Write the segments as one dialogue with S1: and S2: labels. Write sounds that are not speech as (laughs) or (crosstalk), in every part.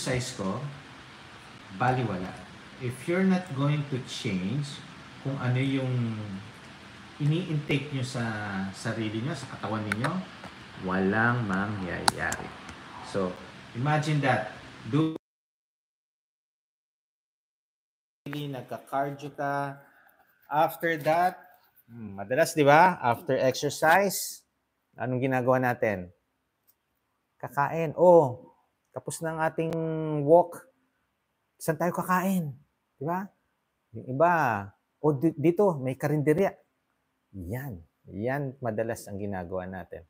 S1: size ko, baliwala. If you're not going to change kung ano yung ini-intake nyo sa sarili nyo, sa katawan niyo walang mangyayari. So, imagine that. Do nagka-cardio ka. After that, madalas, di ba? After exercise, anong ginagawa natin? Kakain. Oh, tapos ng ating walk, saan tayo kakain? Di ba? Yung iba, o dito, may karinderya. Yan. Yan madalas ang ginagawa natin.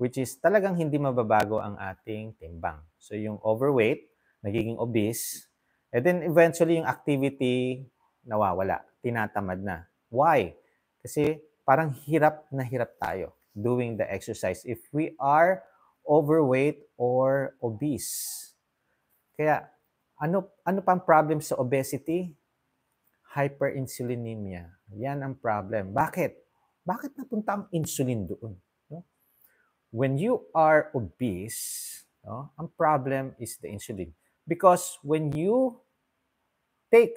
S1: Which is talagang hindi mababago ang ating timbang. So yung overweight, nagiging obese, and then eventually yung activity nawawala, tinatamad na. Why? Kasi parang hirap na hirap tayo doing the exercise. If we are overweight or obese. Kaya ano ano pang problem sa obesity? Hyperinsulinemia. Yan ang problem. Bakit? Bakit napunta ang insulin doon? No? When you are obese, no, ang problem is the insulin. Because when you take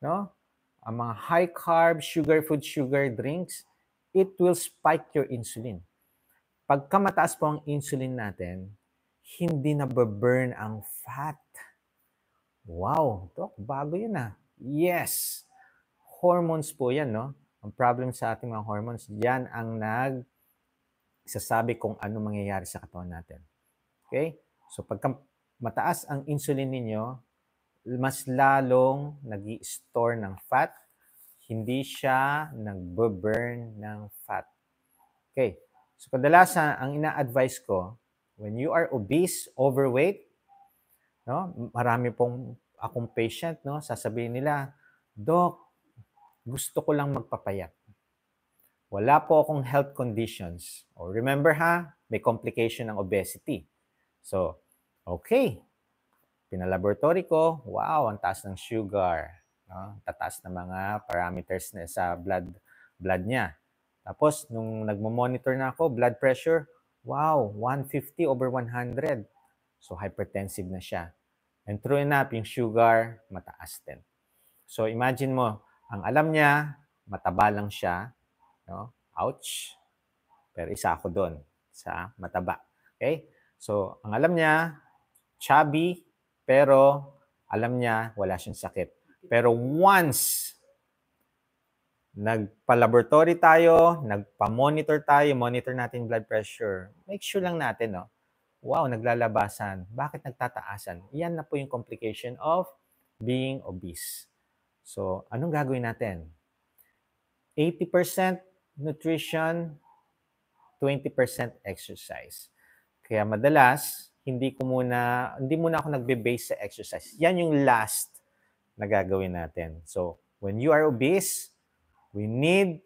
S1: no, ang mga high carb, sugar food, sugar drinks, it will spike your insulin. Pagka mataas po ang insulin natin, hindi na burn ang fat. Wow, Doc, bago yun ah. Yes! Hormones po yan, no? Ang problem sa ating mga hormones, yan ang nag sasabi kung ano mangyayari sa katawan natin. Okay? So pagka mataas ang insulin ninyo, mas lalong nag store ng fat, hindi siya nag-burn ng fat. Okay, So kadalasan, ang ina-advise ko, when you are obese, overweight, no, marami pong akong patient, no, sasabihin nila, Doc, gusto ko lang magpapayat. Wala po akong health conditions. O remember ha, may complication ng obesity. So, okay. Pinalaboratory ko, wow, ang taas ng sugar. No? Tataas ng mga parameters na sa blood blood niya. Tapos, nung nagmo-monitor na ako, blood pressure, wow, 150 over 100. So, hypertensive na siya. And true enough, yung sugar, mataas din. So, imagine mo, ang alam niya, mataba lang siya. No? Ouch! Pero isa ako doon sa mataba. Okay? So, ang alam niya, chubby, pero alam niya, wala siyang sakit. Pero once nagpa-laboratory tayo, nagpa-monitor tayo, monitor natin blood pressure. Make sure lang natin, no? Wow, naglalabasan. Bakit nagtataasan? Yan na po yung complication of being obese. So, anong gagawin natin? 80% nutrition, 20% exercise. Kaya madalas, hindi ko muna, hindi muna ako nagbe-base sa exercise. Yan yung last na gagawin natin. So, when you are obese, We need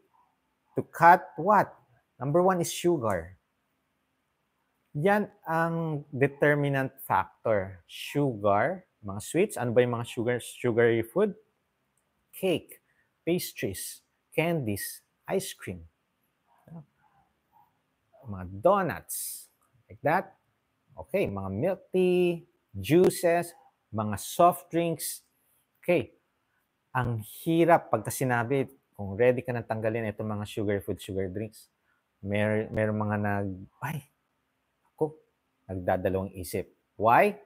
S1: to cut what? Number one is sugar. Yan ang determinant factor. Sugar, mga sweets. Ano ba yung mga sugar, sugary food? Cake, pastries, candies, ice cream. Mga donuts, like that. Okay, mga milk tea, juices, mga soft drinks. Okay, ang hirap pagka sinabi kung ready ka na tanggalin itong mga sugar food, sugar drinks, mer merong mga nag, ay, ako, nagdadalawang isip. Why?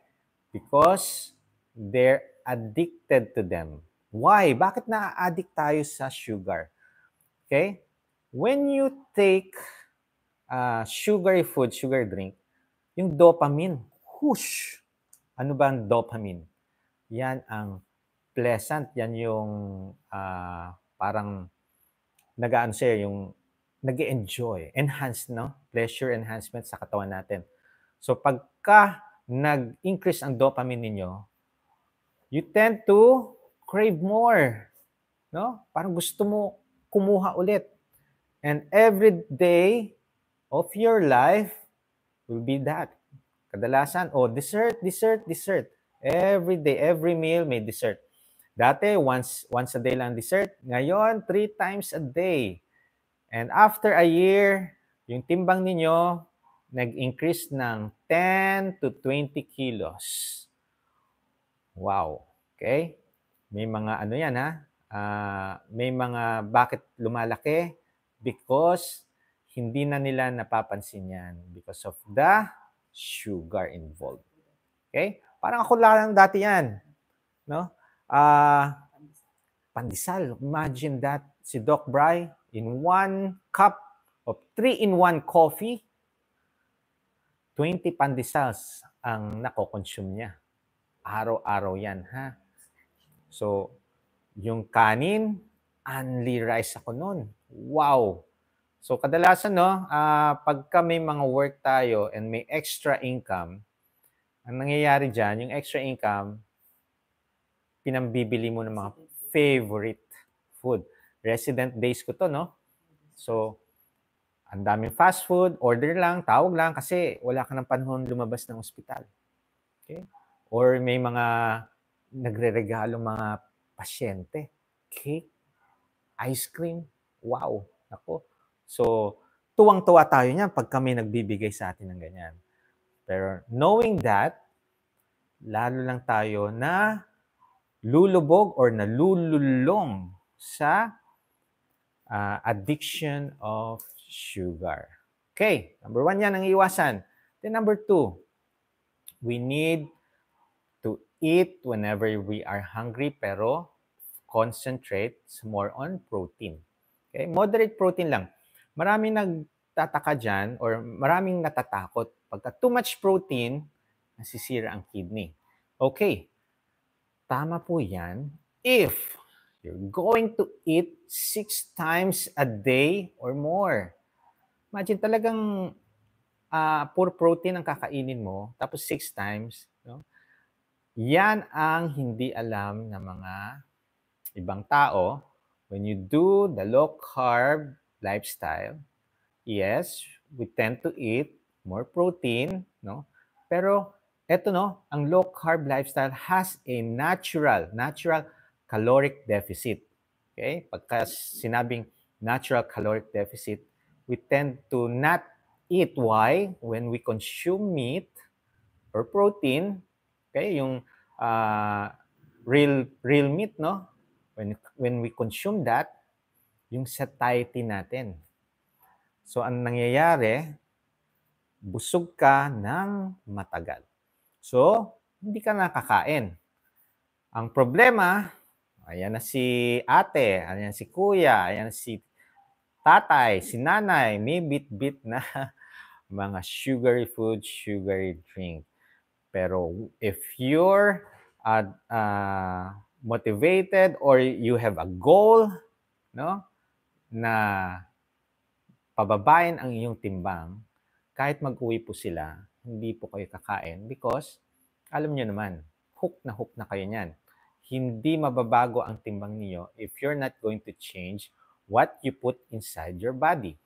S1: Because they're addicted to them. Why? Bakit na-addict tayo sa sugar? Okay? When you take uh, ah, sugary food, sugar drink, yung dopamine, whoosh! Ano ba ang dopamine? Yan ang pleasant, yan yung uh, parang nagaan siya yung nag enjoy enhance no? Pleasure enhancement sa katawan natin. So pagka nag-increase ang dopamine ninyo, you tend to crave more. No? Parang gusto mo kumuha ulit. And every day of your life will be that. Kadalasan, oh, dessert, dessert, dessert. Every day, every meal may dessert. Dati, once, once a day lang dessert. Ngayon, three times a day. And after a year, yung timbang ninyo, nag-increase ng 10 to 20 kilos. Wow. Okay? May mga ano yan ha? Uh, may mga bakit lumalaki? Because hindi na nila napapansin yan because of the sugar involved. Okay? Parang ako lang dati yan. No? Uh, pandesal. Imagine that. Si Doc Bry, in one cup of three-in-one coffee, 20 pandesals ang nakokonsume niya. Araw-araw yan, ha? So, yung kanin, only rice ako noon. Wow! So, kadalasan, no, uh, pagka may mga work tayo and may extra income, ang nangyayari dyan, yung extra income, pinambibili mo ng mga favorite food. Resident days ko to, no? So, ang daming fast food, order lang, tawag lang, kasi wala ka ng panahon lumabas ng ospital. Okay? Or may mga nagre-regalo mga pasyente. Cake, ice cream, wow, ako. So, tuwang-tuwa tayo niyan pag kami nagbibigay sa atin ng ganyan. Pero knowing that, lalo lang tayo na lulubog or nalululong sa uh, addiction of sugar. Okay, number one yan ang iwasan. Then number two, we need to eat whenever we are hungry pero concentrate more on protein. Okay, moderate protein lang. Maraming nagtataka dyan or maraming natatakot. Pagka too much protein, nasisira ang kidney. Okay, Tama po yan. If you're going to eat six times a day or more. Imagine talagang uh, ah, poor protein ang kakainin mo, tapos six times. No? Yan ang hindi alam ng mga ibang tao. When you do the low-carb lifestyle, yes, we tend to eat more protein, no? pero ito no, ang low carb lifestyle has a natural, natural caloric deficit. Okay? Pagka sinabing natural caloric deficit, we tend to not eat. Why? When we consume meat or protein, okay, yung uh, real real meat, no? When when we consume that, yung satiety natin. So ang nangyayari, busog ka ng matagal. So, hindi ka nakakain. Ang problema, ayan na si ate, ayan si kuya, ayan si tatay, si nanay, may bit-bit na (laughs) mga sugary food, sugary drink. Pero if you're uh, uh, motivated or you have a goal, no, na pababain ang iyong timbang, kahit mag-uwi po sila, hindi po kayo kakain because alam nyo naman, hook na hook na kayo niyan. Hindi mababago ang timbang niyo if you're not going to change what you put inside your body.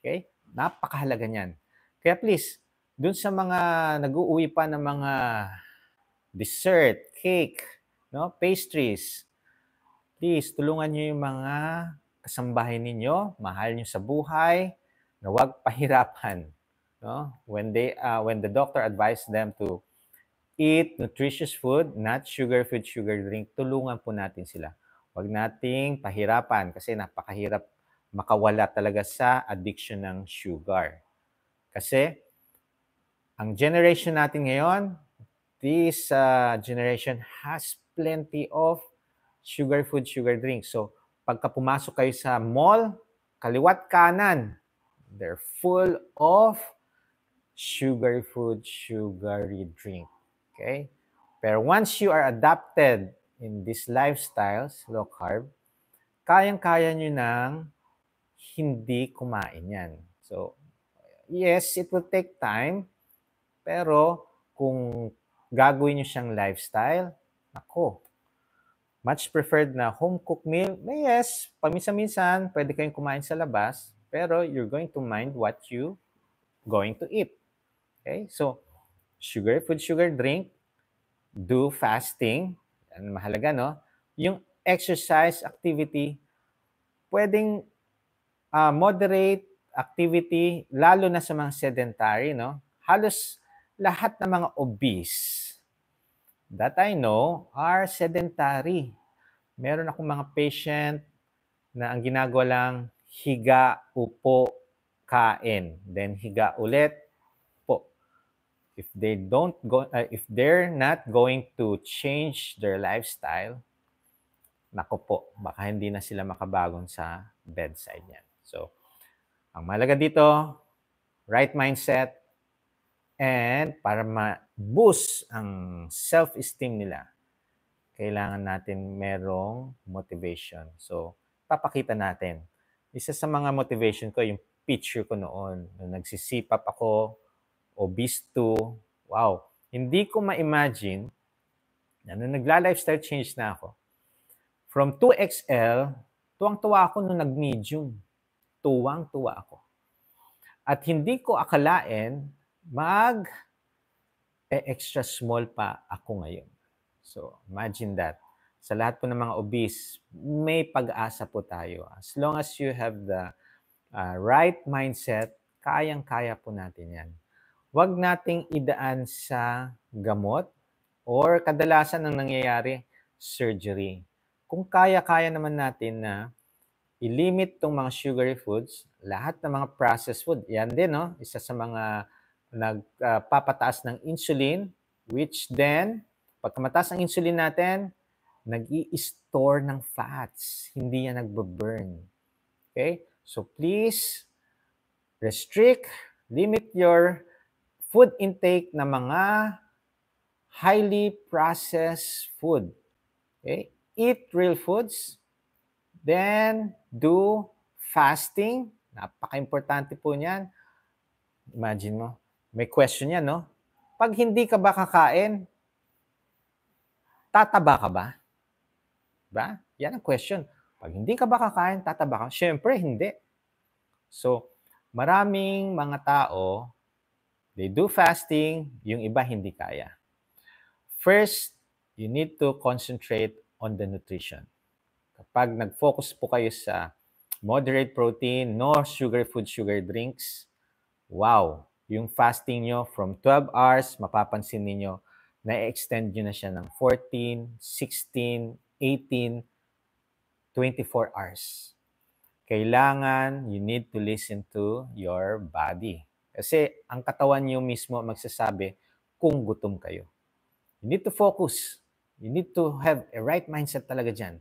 S1: Okay? Napakahalaga niyan. Kaya please, dun sa mga nag-uuwi pa ng mga dessert, cake, no, pastries, please tulungan niyo yung mga kasambahay ninyo, mahal niyo sa buhay, na huwag pahirapan. No? When they uh, when the doctor advised them to eat nutritious food, not sugar food, sugar drink, tulungan po natin sila. Huwag nating pahirapan kasi napakahirap makawala talaga sa addiction ng sugar. Kasi ang generation natin ngayon, this uh, generation has plenty of sugar food, sugar drink. So pagka pumasok kayo sa mall, kaliwat kanan, they're full of sugary food, sugary drink. Okay? Pero once you are adapted in these lifestyles, low carb, kayang-kaya nyo nang hindi kumain yan. So, yes, it will take time, pero kung gagawin nyo siyang lifestyle, ako, much preferred na home cooked meal, may yes, paminsan-minsan, pwede kayong kumain sa labas, pero you're going to mind what you going to eat. Okay? So, sugar food, sugar drink, do fasting, ang mahalaga, no? Yung exercise activity, pwedeng uh, moderate activity, lalo na sa mga sedentary, no? Halos lahat ng mga obese that I know are sedentary. Meron akong mga patient na ang ginagawa lang higa, upo, kain. Then higa ulit, if they don't go uh, if they're not going to change their lifestyle nako po baka hindi na sila makabagon sa bedside niyan so ang malaga dito right mindset and para ma-boost ang self-esteem nila kailangan natin merong motivation so papakita natin isa sa mga motivation ko yung picture ko noon nung nagsisipap ako obese bis Wow, hindi ko ma-imagine na ano, nung nagla-lifestyle change na ako, from 2XL, tuwang-tuwa ako nung nag-medium. Tuwang-tuwa ako. At hindi ko akalain mag eh, extra small pa ako ngayon. So, imagine that. Sa lahat po ng mga obese, may pag-asa po tayo. As long as you have the uh, right mindset, kayang-kaya po natin yan wag nating idaan sa gamot or kadalasan ang nangyayari, surgery. Kung kaya-kaya naman natin na i-limit tong mga sugary foods, lahat ng mga processed food, yan din, no? isa sa mga nagpapataas ah, uh, ng insulin, which then, pagkamataas mataas ang insulin natin, nag i store ng fats. Hindi yan nagbo-burn. Okay? So please, restrict, limit your food intake na mga highly processed food. Okay? Eat real foods, then do fasting. Napaka-importante po niyan. Imagine mo, may question yan, no? Pag hindi ka ba kakain, tataba ka ba? Ba? Diba? Yan ang question. Pag hindi ka ba kakain, tataba ka? Siyempre, hindi. So, maraming mga tao They do fasting, yung iba hindi kaya. First, you need to concentrate on the nutrition. Kapag nag-focus po kayo sa moderate protein, no sugar food, sugar drinks, wow, yung fasting nyo from 12 hours, mapapansin niyo na-extend nyo na siya ng 14, 16, 18, 24 hours. Kailangan, you need to listen to your body. Kasi ang katawan niyo mismo magsasabi kung gutom kayo. You need to focus. You need to have a right mindset talaga dyan.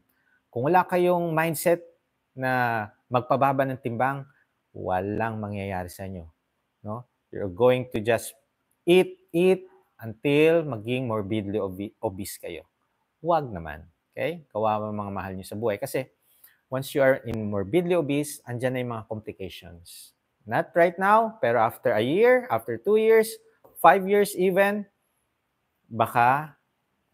S1: Kung wala kayong mindset na magpababa ng timbang, walang mangyayari sa inyo. No? You're going to just eat, eat until maging morbidly obese kayo. Huwag naman. Okay? Kawawa mga mahal niyo sa buhay. Kasi once you are in morbidly obese, andyan na yung mga complications. Not right now, pero after a year, after two years, five years even, baka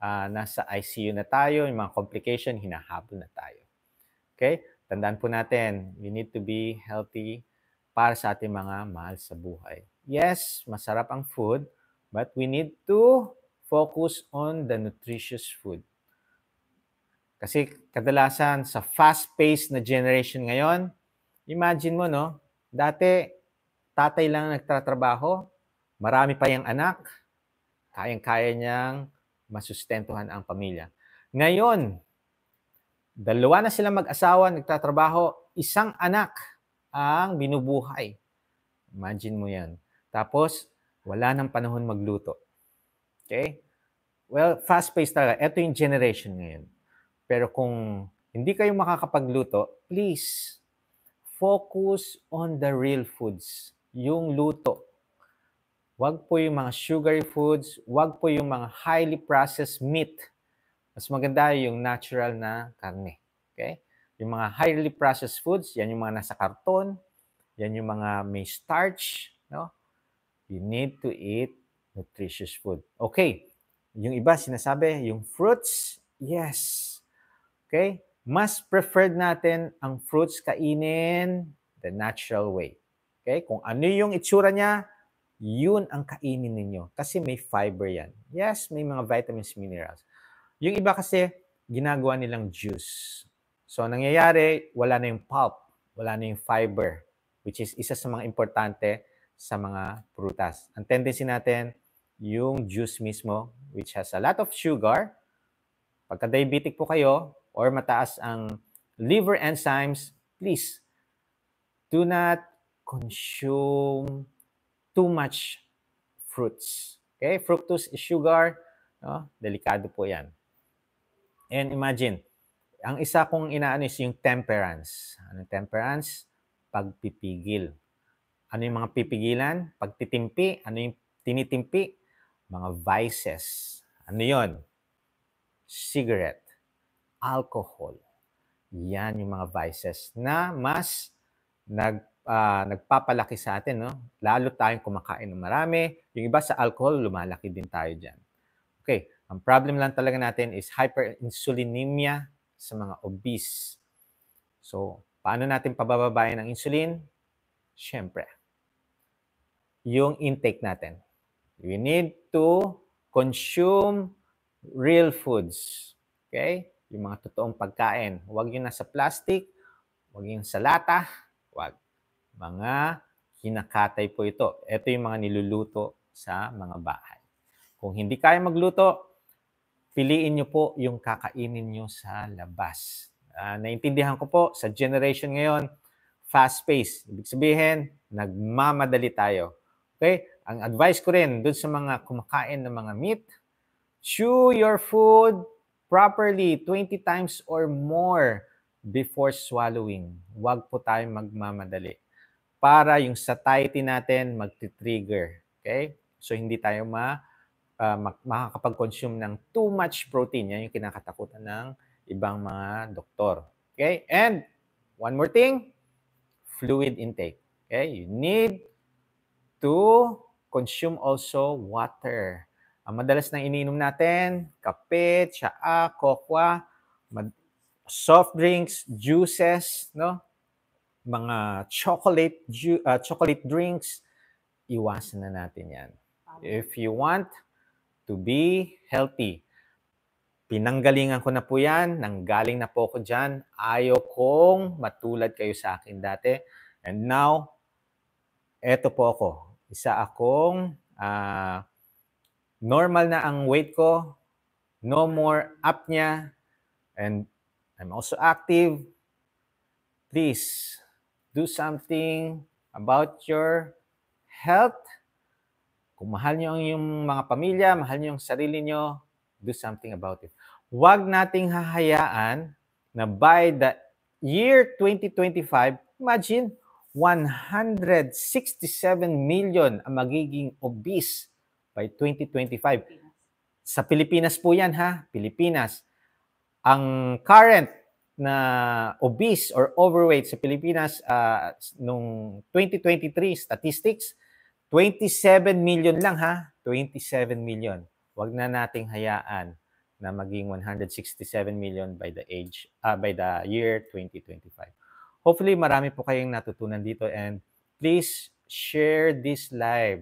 S1: uh, nasa ICU na tayo, yung mga complication, hinahabol na tayo. Okay? Tandaan po natin, you need to be healthy para sa ating mga mahal sa buhay. Yes, masarap ang food, but we need to focus on the nutritious food. Kasi kadalasan sa fast-paced na generation ngayon, imagine mo, no? Dati, tatay lang nagtatrabaho, marami pa yung anak, kayang-kaya niyang masustentuhan ang pamilya. Ngayon, dalawa na silang mag-asawa, nagtatrabaho, isang anak ang binubuhay. Imagine mo yan. Tapos, wala nang panahon magluto. Okay? Well, fast-paced talaga. Ito yung generation ngayon. Pero kung hindi kayo makakapagluto, please, focus on the real foods, yung luto. Huwag po yung mga sugary foods, huwag po yung mga highly processed meat. Mas maganda yung natural na karne. Okay? Yung mga highly processed foods, yan yung mga nasa karton, yan yung mga may starch, no? You need to eat nutritious food. Okay. Yung iba sinasabi, yung fruits, yes. Okay? mas preferred natin ang fruits kainin the natural way. Okay? Kung ano yung itsura niya, yun ang kainin ninyo. Kasi may fiber yan. Yes, may mga vitamins, minerals. Yung iba kasi, ginagawa nilang juice. So, nangyayari, wala na yung pulp, wala na yung fiber, which is isa sa mga importante sa mga prutas. Ang tendency natin, yung juice mismo, which has a lot of sugar. Pagka-diabetic po kayo, or mataas ang liver enzymes, please do not consume too much fruits. Okay? Fructose is sugar. No? Delikado po yan. And imagine, ang isa kong inaano is yung temperance. Ano temperance? Pagpipigil. Ano yung mga pipigilan? Pagtitimpi. Ano yung tinitimpi? Mga vices. Ano yon? Cigarette alcohol. Yan yung mga vices na mas nag uh, nagpapalaki sa atin, no? Lalo tayong kumakain ng marami. Yung iba sa alcohol, lumalaki din tayo diyan. Okay, ang problem lang talaga natin is hyperinsulinemia sa mga obese. So, paano natin pabababayan ang insulin? Siyempre, yung intake natin. We need to consume real foods. Okay? yung mga totoong pagkain. Huwag yun na sa plastic, huwag yun sa lata, huwag. Mga kinakatay po ito. Ito yung mga niluluto sa mga bahay. Kung hindi kaya magluto, piliin nyo po yung kakainin nyo sa labas. Uh, naintindihan ko po, sa generation ngayon, fast pace. Ibig sabihin, nagmamadali tayo. Okay? Ang advice ko rin dun sa mga kumakain ng mga meat, chew your food properly 20 times or more before swallowing. Huwag po tayong magmamadali para yung satiety natin mag trigger Okay? So hindi tayo ma uh, makakapag-consume ng too much protein. Yan yung kinakatakutan ng ibang mga doktor. Okay? And one more thing, fluid intake. Okay? You need to consume also water. Ang madalas na iniinom natin, kape, tsaa, kokwa, soft drinks, juices, no? Mga chocolate ju- uh, chocolate drinks, iwasan na natin 'yan. If you want to be healthy, pinanggalingan ko na po 'yan, nanggaling na po ako diyan. Ayaw kong matulad kayo sa akin dati. And now, eto po ako. Isa akong uh, normal na ang weight ko, no more apnea, and I'm also active. Please do something about your health. Kung mahal nyo ang iyong mga pamilya, mahal nyo ang sarili nyo, do something about it. Huwag nating hahayaan na by the year 2025, imagine 167 million ang magiging obese by 2025. Sa Pilipinas po yan ha, Pilipinas. Ang current na obese or overweight sa Pilipinas uh, nung 2023 statistics, 27 million lang ha, 27 million. Huwag na nating hayaan na maging 167 million by the age uh, by the year 2025. Hopefully marami po kayong natutunan dito and please share this live.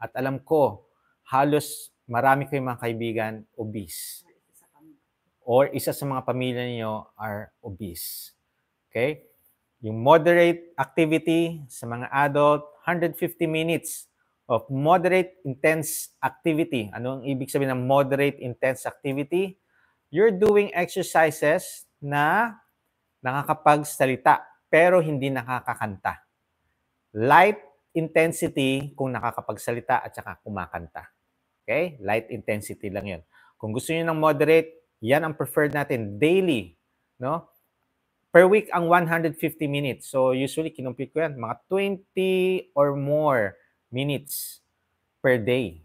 S1: At alam ko halos marami kayong mga kaibigan obese. Or isa sa mga pamilya niyo are obese. Okay? Yung moderate activity sa mga adult, 150 minutes of moderate intense activity. Ano ang ibig sabihin ng moderate intense activity? You're doing exercises na nakakapagsalita pero hindi nakakakanta. Light intensity kung nakakapagsalita at saka kumakanta. Okay? Light intensity lang yan. Kung gusto niyo ng moderate, yan ang preferred natin daily. No? Per week ang 150 minutes. So usually kinumpit ko yan, mga 20 or more minutes per day.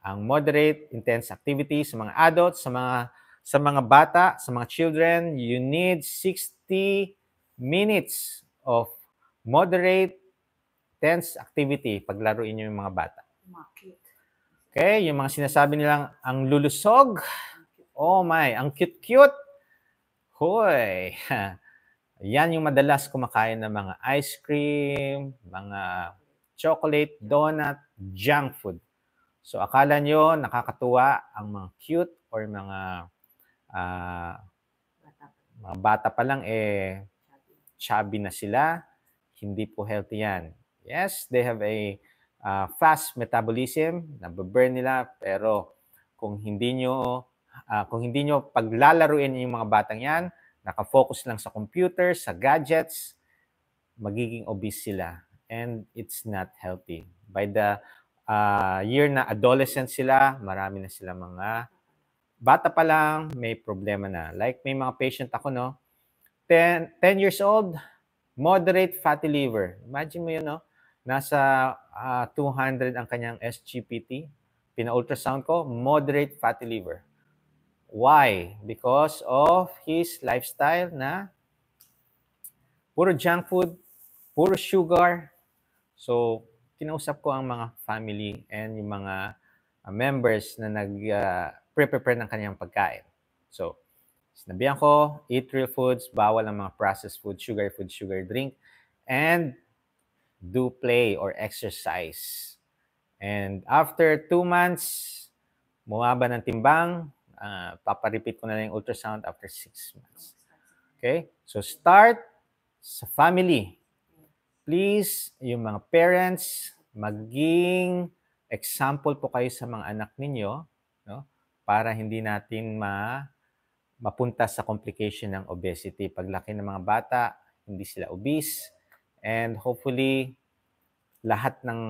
S1: Ang moderate intense activity sa mga adults, sa mga sa mga bata, sa mga children, you need 60 minutes of moderate intense activity paglaruin niyo yung mga bata. Makit. Okay, yung mga sinasabi nilang ang lulusog. Oh my, ang cute-cute. Hoy. (laughs) Yan yung madalas kumakain ng mga ice cream, mga chocolate, donut, junk food. So akala nyo nakakatuwa ang mga cute or mga uh, mga bata pa lang eh chubby na sila. Hindi po healthy yan. Yes, they have a uh, fast metabolism, nababurn nila, pero kung hindi nyo, uh, kung hindi nyo paglalaruin yung mga batang yan, nakafocus lang sa computer, sa gadgets, magiging obese sila. And it's not healthy. By the uh, year na adolescent sila, marami na sila mga bata pa lang, may problema na. Like may mga patient ako, no? 10, 10 years old, moderate fatty liver. Imagine mo yun, no? Nasa uh, ah, 200 ang kanyang SGPT. Pina-ultrasound ko, moderate fatty liver. Why? Because of his lifestyle na puro junk food, puro sugar. So, kinausap ko ang mga family and yung mga uh, members na nag-prepare ah, uh, ng kanyang pagkain. So, sinabihan ko, eat real foods, bawal ang mga processed food, sugar food, sugar drink. And do play or exercise. And after two months, bumaba ng timbang. Uh, ah, paparepeat ko na lang yung ultrasound after six months. Okay? So start sa family. Please, yung mga parents, maging example po kayo sa mga anak ninyo no? para hindi natin ma mapunta sa complication ng obesity. Paglaki ng mga bata, hindi sila obese, And hopefully, lahat ng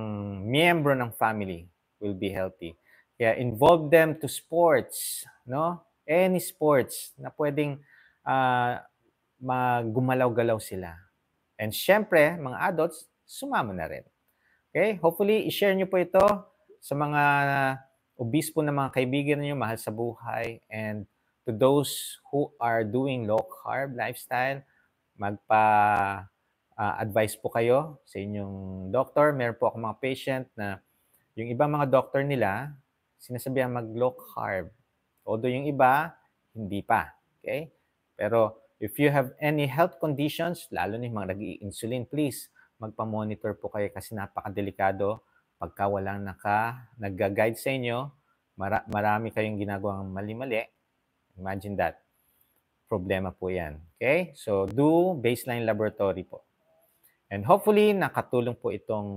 S1: miyembro ng family will be healthy. Yeah, involve them to sports, no? Any sports na pwedeng uh, magumalaw-galaw sila. And syempre, mga adults, sumama na rin. Okay? Hopefully, i-share nyo po ito sa mga obispo ng mga kaibigan niyo mahal sa buhay, and to those who are doing low-carb lifestyle, magpa uh, advice po kayo sa inyong doctor. Meron po ako mga patient na yung ibang mga doctor nila, sinasabihan mag-low carb. Although yung iba, hindi pa. Okay? Pero if you have any health conditions, lalo na yung mga nag insulin please, magpa-monitor po kayo kasi napakadelikado pagka walang naka, nag-guide sa inyo, mara- marami kayong ginagawang mali-mali. Imagine that. Problema po yan. Okay? So, do baseline laboratory po. And hopefully, nakatulong po itong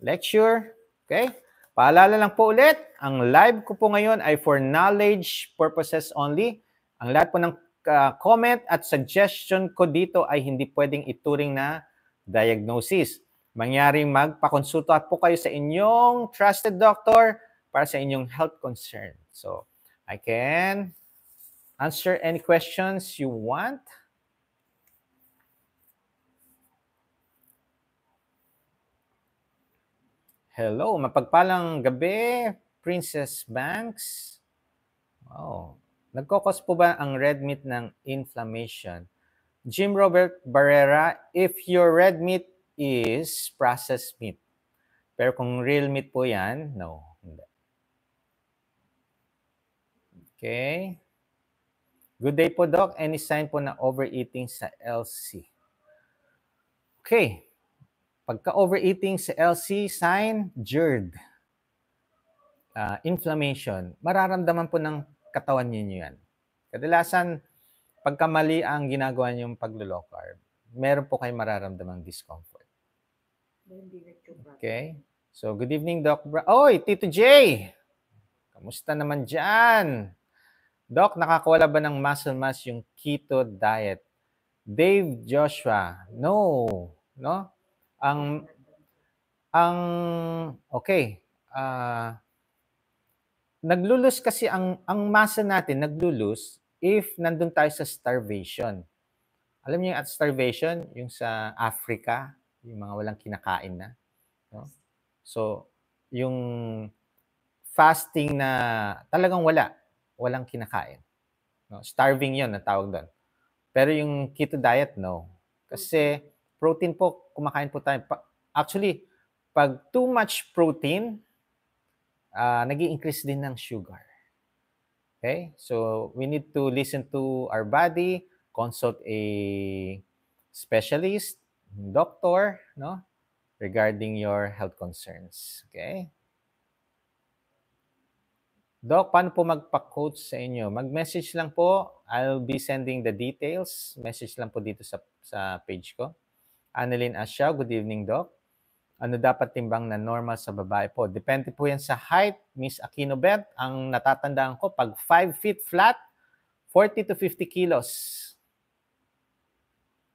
S1: lecture. Okay? Paalala lang po ulit, ang live ko po ngayon ay for knowledge purposes only. Ang lahat po ng uh, comment at suggestion ko dito ay hindi pwedeng ituring na diagnosis. Mangyaring magpakonsulta po kayo sa inyong trusted doctor para sa inyong health concern. So, I can answer any questions you want. Hello, mapagpalang gabi, Princess Banks. Wow. Nagkokos po ba ang red meat ng inflammation? Jim Robert Barrera, if your red meat is processed meat. Pero kung real meat po yan, no, hindi. Okay. Good day po, Doc. Any sign po na overeating sa LC? Okay. Pagka-overeating sa LC, sign GERD. Uh, ah, inflammation. Mararamdaman po ng katawan ninyo yan. Kadalasan, pagka ang ginagawa niyong paglo-low carb, meron po kayong mararamdamang discomfort. Okay? So, good evening, Doc. Bra- Oy, Tito J! Kamusta naman dyan? Doc, nakakawala ba ng muscle mass yung keto diet? Dave Joshua, no. No? Ang ang okay. Uh, ah, naglulus kasi ang ang masa natin naglulus if nandun tayo sa starvation. Alam niyo yung at starvation, yung sa Africa, yung mga walang kinakain na. No? So, yung fasting na talagang wala, walang kinakain. No? Starving yon na tawag doon. Pero yung keto diet, no. Kasi Protein po, kumakain po tayo. Actually, pag too much protein, uh, ah, nag increase din ng sugar. Okay? So, we need to listen to our body, consult a specialist, doctor, no? Regarding your health concerns. Okay? Doc, paano po magpa-coach sa inyo? Mag-message lang po. I'll be sending the details. Message lang po dito sa, sa page ko. Annalyn Asya, good evening, Doc. Ano dapat timbang na normal sa babae po? Depende po yan sa height, Miss Aquino Beth. Ang natatandaan ko, pag 5 feet flat, 40 to 50 kilos.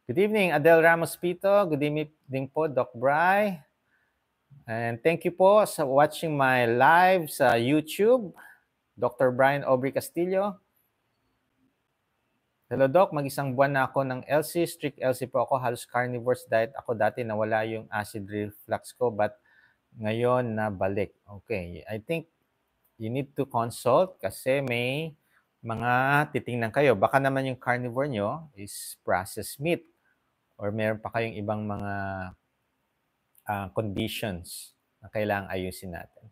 S1: Good evening, Adele Ramos Pito. Good evening po, Doc Bry. And thank you po sa watching my live sa YouTube. Dr. Brian Aubrey Castillo. Hello Doc, mag-isang buwan na ako ng LC, strict LC po ako, halos carnivorous diet ako dati, nawala yung acid reflux ko but ngayon na balik. Okay, I think you need to consult kasi may mga titingnan kayo. Baka naman yung carnivore nyo is processed meat or meron pa kayong ibang mga uh, conditions na kailangan ayusin natin.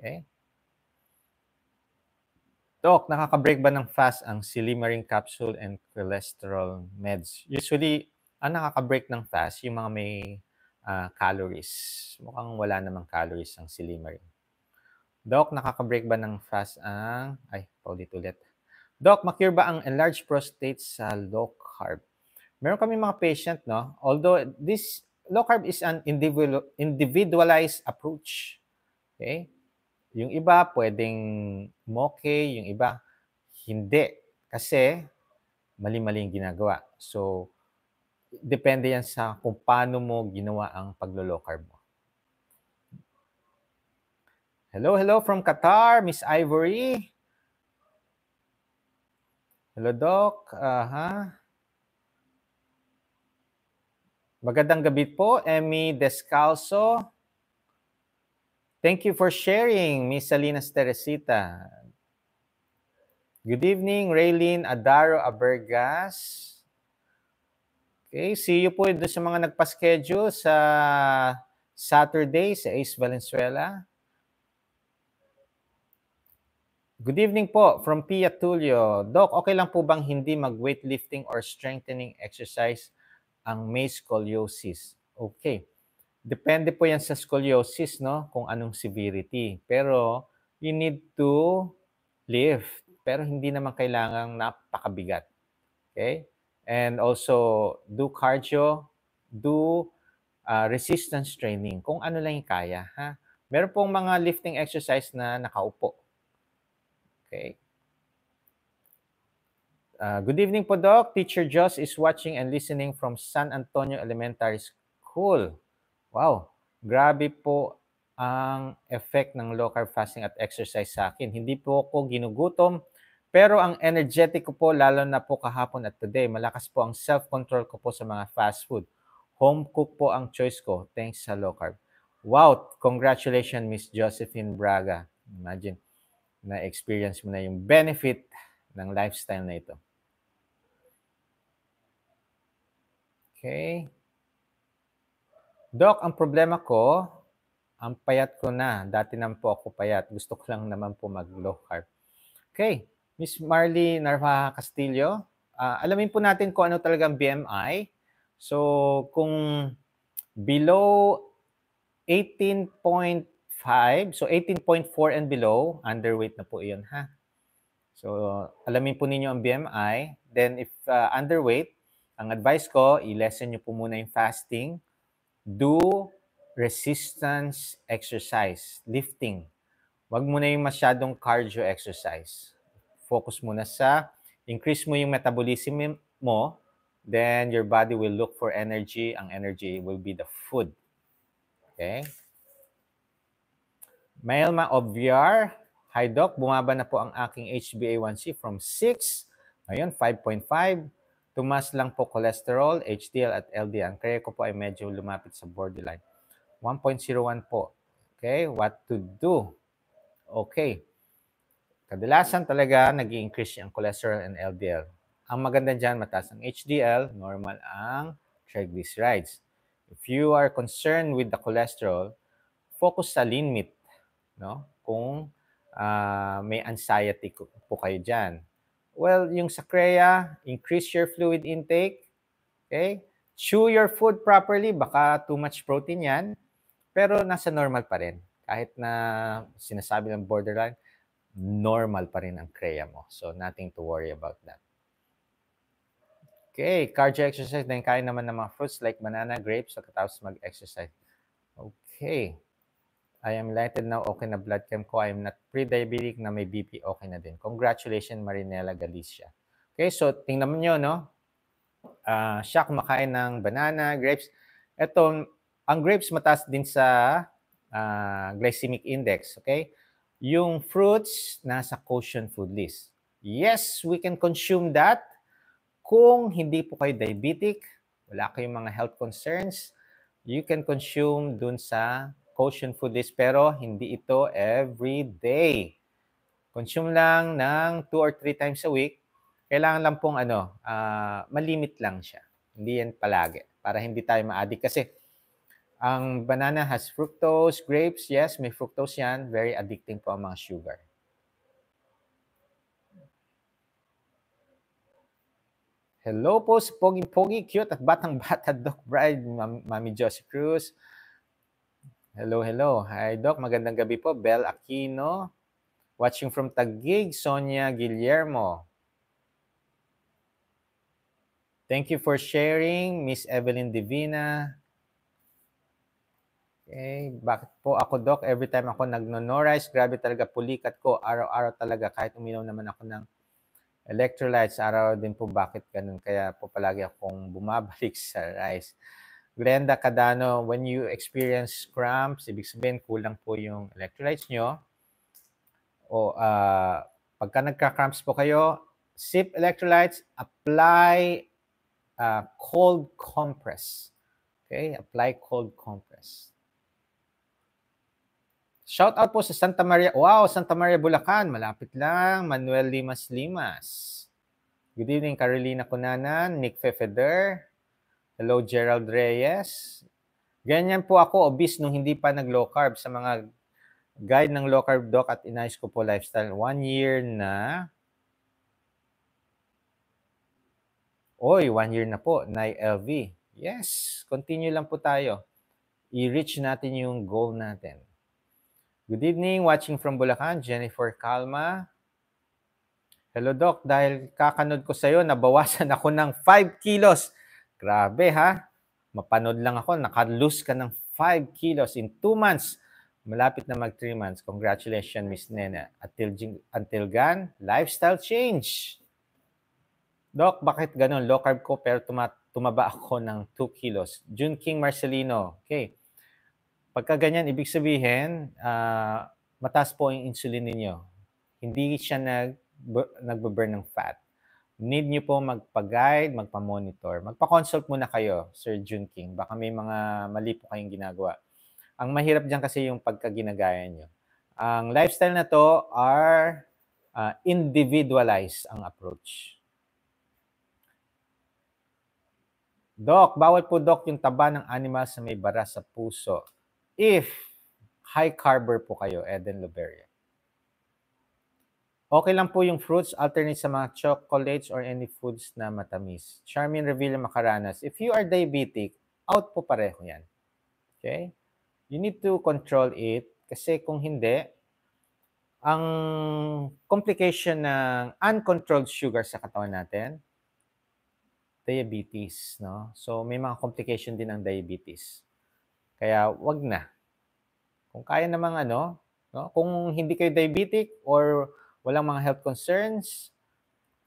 S1: Okay? Doc, nakaka-break ba ng fast ang silimering capsule and cholesterol meds? Usually, ang nakaka-break ng fast, yung mga may uh, calories. Mukhang wala namang calories ang silimering. Doc, nakaka-break ba ng fast ang... Ay, paulit-ulit. Doc, makure ba ang enlarged prostate sa low carb? Meron kami mga patient, no? Although this low carb is an individualized approach. Okay? Yung iba pwedeng moke, yung iba hindi. Kasi mali-mali yung ginagawa. So, depende yan sa kung paano mo ginawa ang paglo carb mo. Hello, hello from Qatar, Miss Ivory. Hello, Doc. Uh-huh. Magandang gabi po, Emmy Descalso. Thank you for sharing, Miss Salinas Teresita. Good evening, Raylene Adaro Abergas. Okay, see you po doon sa mga nagpa-schedule sa Saturday sa Ace Valenzuela. Good evening po from Pia Tulio. Doc, okay lang po bang hindi mag-weightlifting or strengthening exercise ang may scoliosis? Okay. Depende po yan sa scoliosis, no? Kung anong severity. Pero you need to lift. Pero hindi naman kailangang napakabigat. Okay? And also, do cardio, do uh, resistance training. Kung ano lang yung kaya, ha? Meron pong mga lifting exercise na nakaupo. Okay? Uh, good evening po, Doc. Teacher Joss is watching and listening from San Antonio Elementary School. Wow, grabe po ang effect ng low carb fasting at exercise sa akin. Hindi po ako ginugutom, pero ang energetic ko po, lalo na po kahapon at today, malakas po ang self-control ko po sa mga fast food. Home cook po ang choice ko thanks sa low carb. Wow! Congratulations, Miss Josephine Braga. Imagine, na-experience mo na yung benefit ng lifestyle na ito. Okay. Doc, ang problema ko, ang payat ko na. Dati naman po ako payat. Gusto ko lang naman po mag-low carb. Okay. Miss Marley Narva Castillo, uh, alamin po natin kung ano talaga ang BMI. So, kung below 18.5, so 18.4 and below, underweight na po iyon ha. So, alamin po ninyo ang BMI. Then, if uh, underweight, ang advice ko, i-lessen nyo po muna yung fasting do resistance exercise, lifting. Huwag mo na yung masyadong cardio exercise. Focus muna sa increase mo yung metabolism mo, then your body will look for energy. Ang energy will be the food. Okay? Mailma of VR, Hi Doc, bumaba na po ang aking HbA1c from 6, ngayon 5.5. Tumas lang po cholesterol, HDL at LDL. Ang kaya ko po ay medyo lumapit sa borderline. 1.01 po. Okay, what to do? Okay. Kadalasan talaga nag increase ang cholesterol and LDL. Ang maganda dyan, mataas ang HDL, normal ang triglycerides. If you are concerned with the cholesterol, focus sa lean meat. No? Kung uh, may anxiety po kayo dyan, Well, yung sa CREA, increase your fluid intake. Okay? Chew your food properly. Baka too much protein yan. Pero nasa normal pa rin. Kahit na sinasabi ng borderline, normal pa rin ang CREA mo. So, nothing to worry about that. Okay, cardio exercise. Then, kain naman ng mga fruits like banana, grapes, pagkatapos mag-exercise. Okay. I am lighted now. Okay na blood chem ko. I am not pre-diabetic na may BP. Okay na din. Congratulations, Marinella Galicia. Okay, so tingnan nyo, no? Uh, siya kumakain ng banana, grapes. Ito, ang grapes mataas din sa uh, glycemic index. Okay? Yung fruits, nasa caution food list. Yes, we can consume that kung hindi po kayo diabetic, wala kayong mga health concerns, you can consume dun sa quotient for this pero hindi ito every day. Consume lang ng 2 or 3 times a week. Kailangan lang pong ano, uh, malimit lang siya. Hindi yan palagi para hindi tayo ma-addict kasi ang banana has fructose, grapes, yes, may fructose yan. Very addicting po ang mga sugar. Hello po si Pogi Pogi, cute at batang-bata Doc Bride, Mami Josie Cruz. Hello, hello. Hi, Doc. Magandang gabi po. Bel Aquino. Watching from Taguig, Sonia Guillermo. Thank you for sharing, Miss Evelyn Divina. Okay, bakit po ako, Doc? Every time ako nagno-norize, grabe talaga pulikat ko. Araw-araw talaga, kahit uminom naman ako ng electrolytes, araw din po bakit ganun. Kaya po palagi akong bumabalik (laughs) sa rice. Glenda Cadano, when you experience cramps, ibig sabihin kulang po yung electrolytes nyo. O uh, pagka nagka-cramps po kayo, sip electrolytes, apply uh, cold compress. Okay, apply cold compress. Shout out po sa Santa Maria. Wow, Santa Maria Bulacan, malapit lang. Manuel Limas Limas. Good evening, Carolina Cunanan, Nick Fefeder, Hello, Gerald Reyes. Ganyan po ako, obese, nung hindi pa nag-low carb sa mga guide ng low carb doc at inayos ko po lifestyle. One year na. Oy, one year na po, na LV. Yes, continue lang po tayo. I-reach natin yung goal natin. Good evening, watching from Bulacan, Jennifer Calma. Hello Doc, dahil kakanod ko sa'yo, nabawasan ako ng 5 kilos Grabe ha. Mapanood lang ako. Nakalose ka ng 5 kilos in 2 months. Malapit na mag 3 months. Congratulations, Miss Nena. Until, until gan, lifestyle change. Doc, bakit ganun? Low carb ko pero tuma tumaba ako ng 2 kilos. June King Marcelino. Okay. Pagka ganyan, ibig sabihin, uh, mataas po yung insulin ninyo. Hindi siya nag, nagbe-burn ng fat need nyo po magpa-guide, magpa-monitor, magpa-consult muna kayo, Sir Jun King. Baka may mga mali po kayong ginagawa. Ang mahirap dyan kasi yung pagkaginagaya nyo. Ang lifestyle na to are uh, individualized ang approach. Doc, bawal po doc yung taba ng animals na may bara sa puso. If high carber po kayo, Eden Luberia. Okay lang po yung fruits, alternate sa mga chocolates or any foods na matamis. Charmin Revilla Macaranas, if you are diabetic, out po pareho yan. Okay? You need to control it kasi kung hindi, ang complication ng uncontrolled sugar sa katawan natin, diabetes, no? So may mga complication din ang diabetes. Kaya wag na. Kung kaya namang ano, no? Kung hindi kayo diabetic or Walang mga health concerns.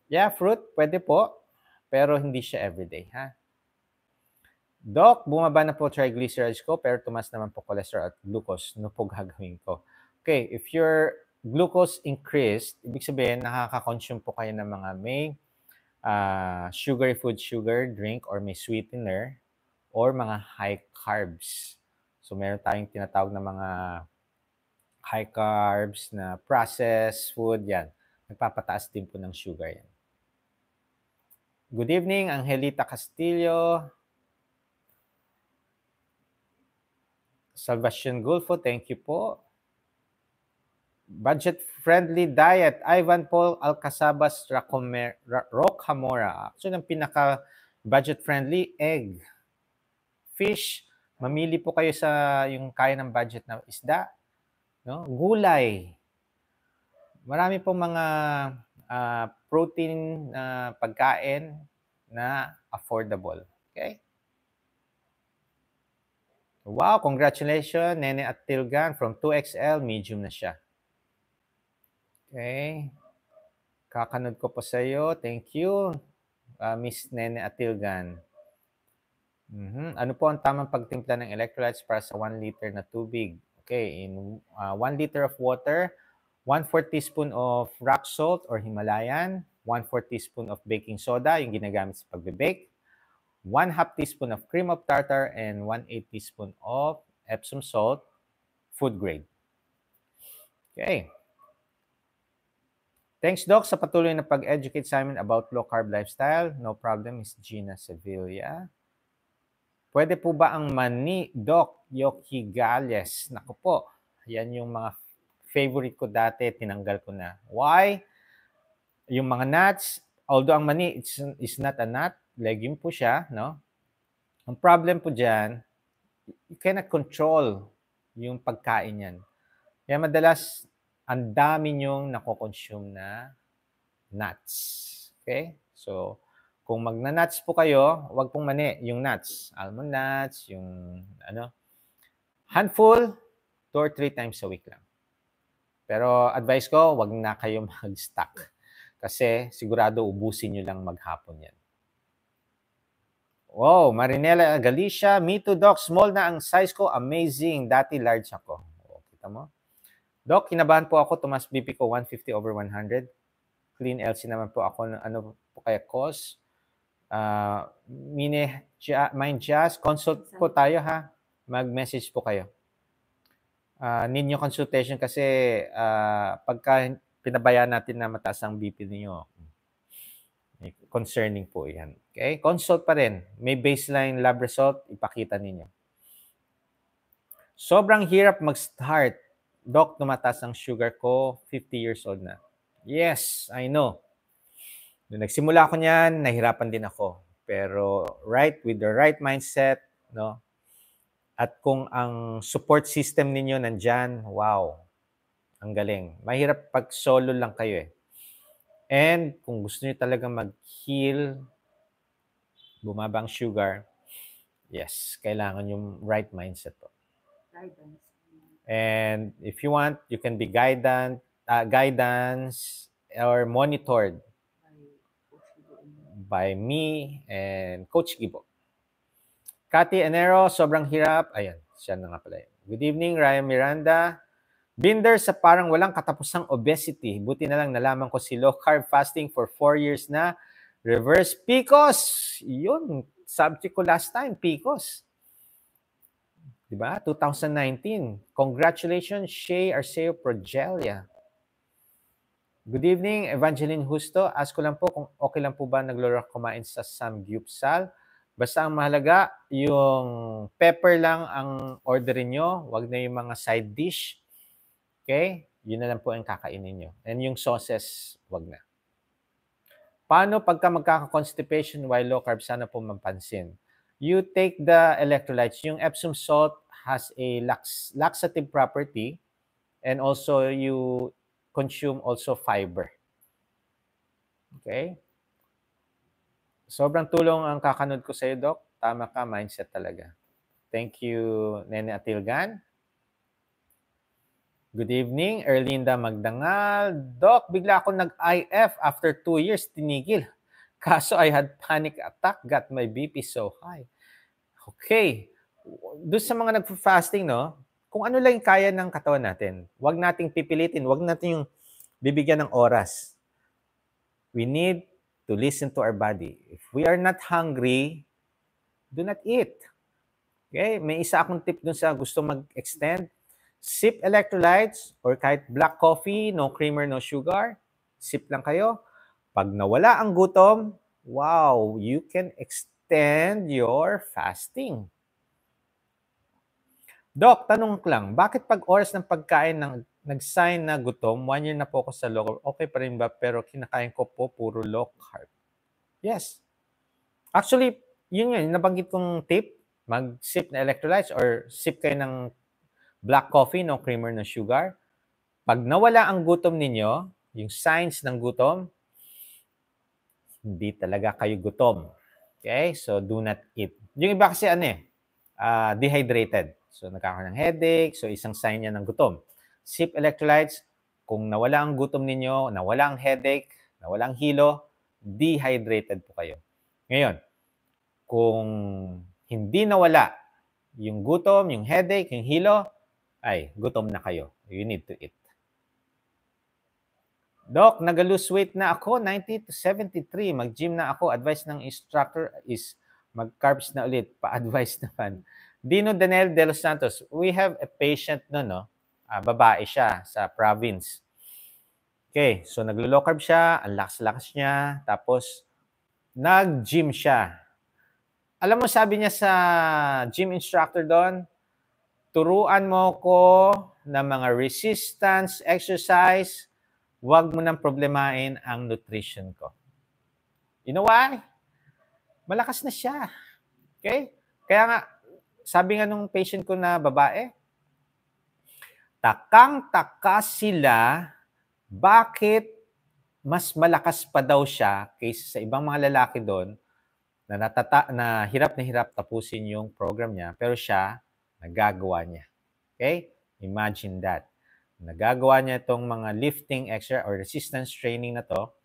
S1: Yeah, fruit, pwede po. Pero hindi siya everyday, ha? Doc, bumaba na po triglycerides ko pero tumas naman po cholesterol at glucose. Ano po gagawin ko? Okay, if your glucose increased, ibig sabihin nakaka-consume po kayo ng mga may uh, sugary food, sugar drink, or may sweetener, or mga high carbs. So meron tayong tinatawag na mga high carbs, na processed food, yan. Nagpapataas din po ng sugar yan. Good evening, Angelita Castillo. Salvation Gulfo, thank you po. Budget-friendly diet, Ivan Paul Alcazabas Rocamora. So, ng pinaka budget-friendly, egg. Fish, mamili po kayo sa yung kaya ng budget na isda. No? Gulay. Marami pong mga uh, protein na uh, pagkain na affordable. Okay? Wow, congratulations, Nene at Tilgan. From 2XL, medium na siya. Okay. Kakanod ko po sa iyo. Thank you, uh, Miss Nene Atilgan. Tilgan. Mm-hmm. Ano po ang tamang pagtimpla ng electrolytes para sa 1 liter na tubig? Okay, in uh, ah, 1 liter of water, 1 4 teaspoon of rock salt or Himalayan, 1 4 teaspoon of baking soda, yung ginagamit sa pagbe-bake, 1 half teaspoon of cream of tartar, and 1 8 teaspoon of Epsom salt, food grade. Okay. Thanks, Doc, sa patuloy na pag-educate sa amin about low-carb lifestyle. No problem, Miss Gina Sevilla. Pwede po ba ang mani, Doc Yokigales? Naku po, yan yung mga favorite ko dati, tinanggal ko na. Why? Yung mga nuts, although ang mani it's, is not a nut, legume po siya, no? Ang problem po dyan, you cannot control yung pagkain yan. Kaya madalas, ang dami niyong nakoconsume na nuts. Okay? So, kung magna-nuts po kayo, wag pong mani yung nuts. Almond nuts, yung ano. Handful, two or three times a week lang. Pero advice ko, wag na kayo (laughs) mag-stack. Kasi sigurado ubusin nyo lang maghapon yan. Wow, Marinela Galicia, me too, Doc. Small na ang size ko. Amazing. Dati large ako. O, oh, kita mo? Doc, kinabahan po ako. Tumas BP ko 150 over 100. Clean LC naman po ako. Ano po kaya cause? Uh, mine, mind just, consult po tayo ha. Mag-message po kayo. Uh, ah, ninyo consultation kasi uh, pagka pinabayaan natin na mataas ang BP niyo concerning po yan. Okay? Consult pa rin. May baseline lab result, ipakita ninyo. Sobrang hirap mag-start. Doc, tumataas ang sugar ko. 50 years old na. Yes, I know. Nung nagsimula ako niyan, nahirapan din ako. Pero right with the right mindset, no? At kung ang support system ninyo nandiyan, wow. Ang galing. Mahirap pag solo lang kayo eh. And kung gusto niyo talaga mag-heal, bumaba ang sugar, yes, kailangan yung right mindset po. Guidance. And if you want, you can be guidance, uh, ah, guidance or monitored by me and Coach Gibo. Kati Enero, sobrang hirap. Ayan, siya na nga pala. Good evening, Ryan Miranda. Binder sa parang walang katapusang obesity. Buti na lang nalaman ko si low carb fasting for 4 years na. Reverse PCOS. Yun, subject ko last time, PCOS. Diba? 2019. Congratulations, Shay Arceo Progelia. Good evening, Evangeline Husto. Ask ko lang po kung okay lang po ba naglorok kumain sa samgyupsal. Basta ang mahalaga, yung pepper lang ang orderin nyo. Huwag na yung mga side dish. Okay? Yun na lang po ang kakainin nyo. And yung sauces, wag na. Paano pagka magkaka-constipation while low carb? Sana po mapansin. You take the electrolytes. Yung Epsom salt has a lax laxative property and also you consume also fiber. Okay? Sobrang tulong ang kakanod ko sa iyo, Doc. Tama ka, mindset talaga. Thank you, Nene Atilgan. Good evening, Erlinda Magdangal. Doc, bigla akong nag-IF after two years, tinigil. (laughs) Kaso I had panic attack, got my BP so high. Okay. Doon sa mga nag-fasting, no? kung ano lang kaya ng katawan natin. Huwag nating pipilitin, huwag natin yung bibigyan ng oras. We need to listen to our body. If we are not hungry, do not eat. Okay? May isa akong tip dun sa gusto mag-extend. Sip electrolytes or kahit black coffee, no creamer, no sugar. Sip lang kayo. Pag nawala ang gutom, wow, you can extend your fasting. Doc, tanong lang, bakit pag oras ng pagkain ng nag-sign na gutom, one year na po ako sa low carb, okay pa rin ba pero kinakain ko po puro low carb? Yes. Actually, yun yun, nabanggit kong tip, mag-sip na electrolytes or sip kayo ng black coffee, no creamer, no sugar. Pag nawala ang gutom ninyo, yung signs ng gutom, hindi talaga kayo gutom. Okay? So, do not eat. Yung iba kasi ano eh, uh, dehydrated. So nagkakaroon ng headache, so isang sign niya ng gutom. Sip electrolytes, kung nawala ang gutom ninyo, nawala ang headache, nawala ang hilo, dehydrated po kayo. Ngayon, kung hindi nawala yung gutom, yung headache, yung hilo, ay, gutom na kayo. You need to eat. Doc, nag-lose weight na ako, 90 to 73. Mag-gym na ako. Advice ng instructor is mag-carbs na ulit. Pa-advice (laughs) naman. Dino Daniel De Los Santos, we have a patient na, no? Uh, babae siya sa province. Okay, so naglo-low carb siya, ang lakas-lakas niya, tapos nag-gym siya. Alam mo, sabi niya sa gym instructor doon, turuan mo ko ng mga resistance exercise, huwag mo nang problemain ang nutrition ko. You know why? Malakas na siya. Okay? Kaya nga, sabi nga nung patient ko na babae, takang-taka sila bakit mas malakas pa daw siya kaysa sa ibang mga lalaki doon na, natata- na hirap na hirap tapusin yung program niya, pero siya, nagagawa niya. Okay? Imagine that. Nagagawa niya itong mga lifting exercise or resistance training na to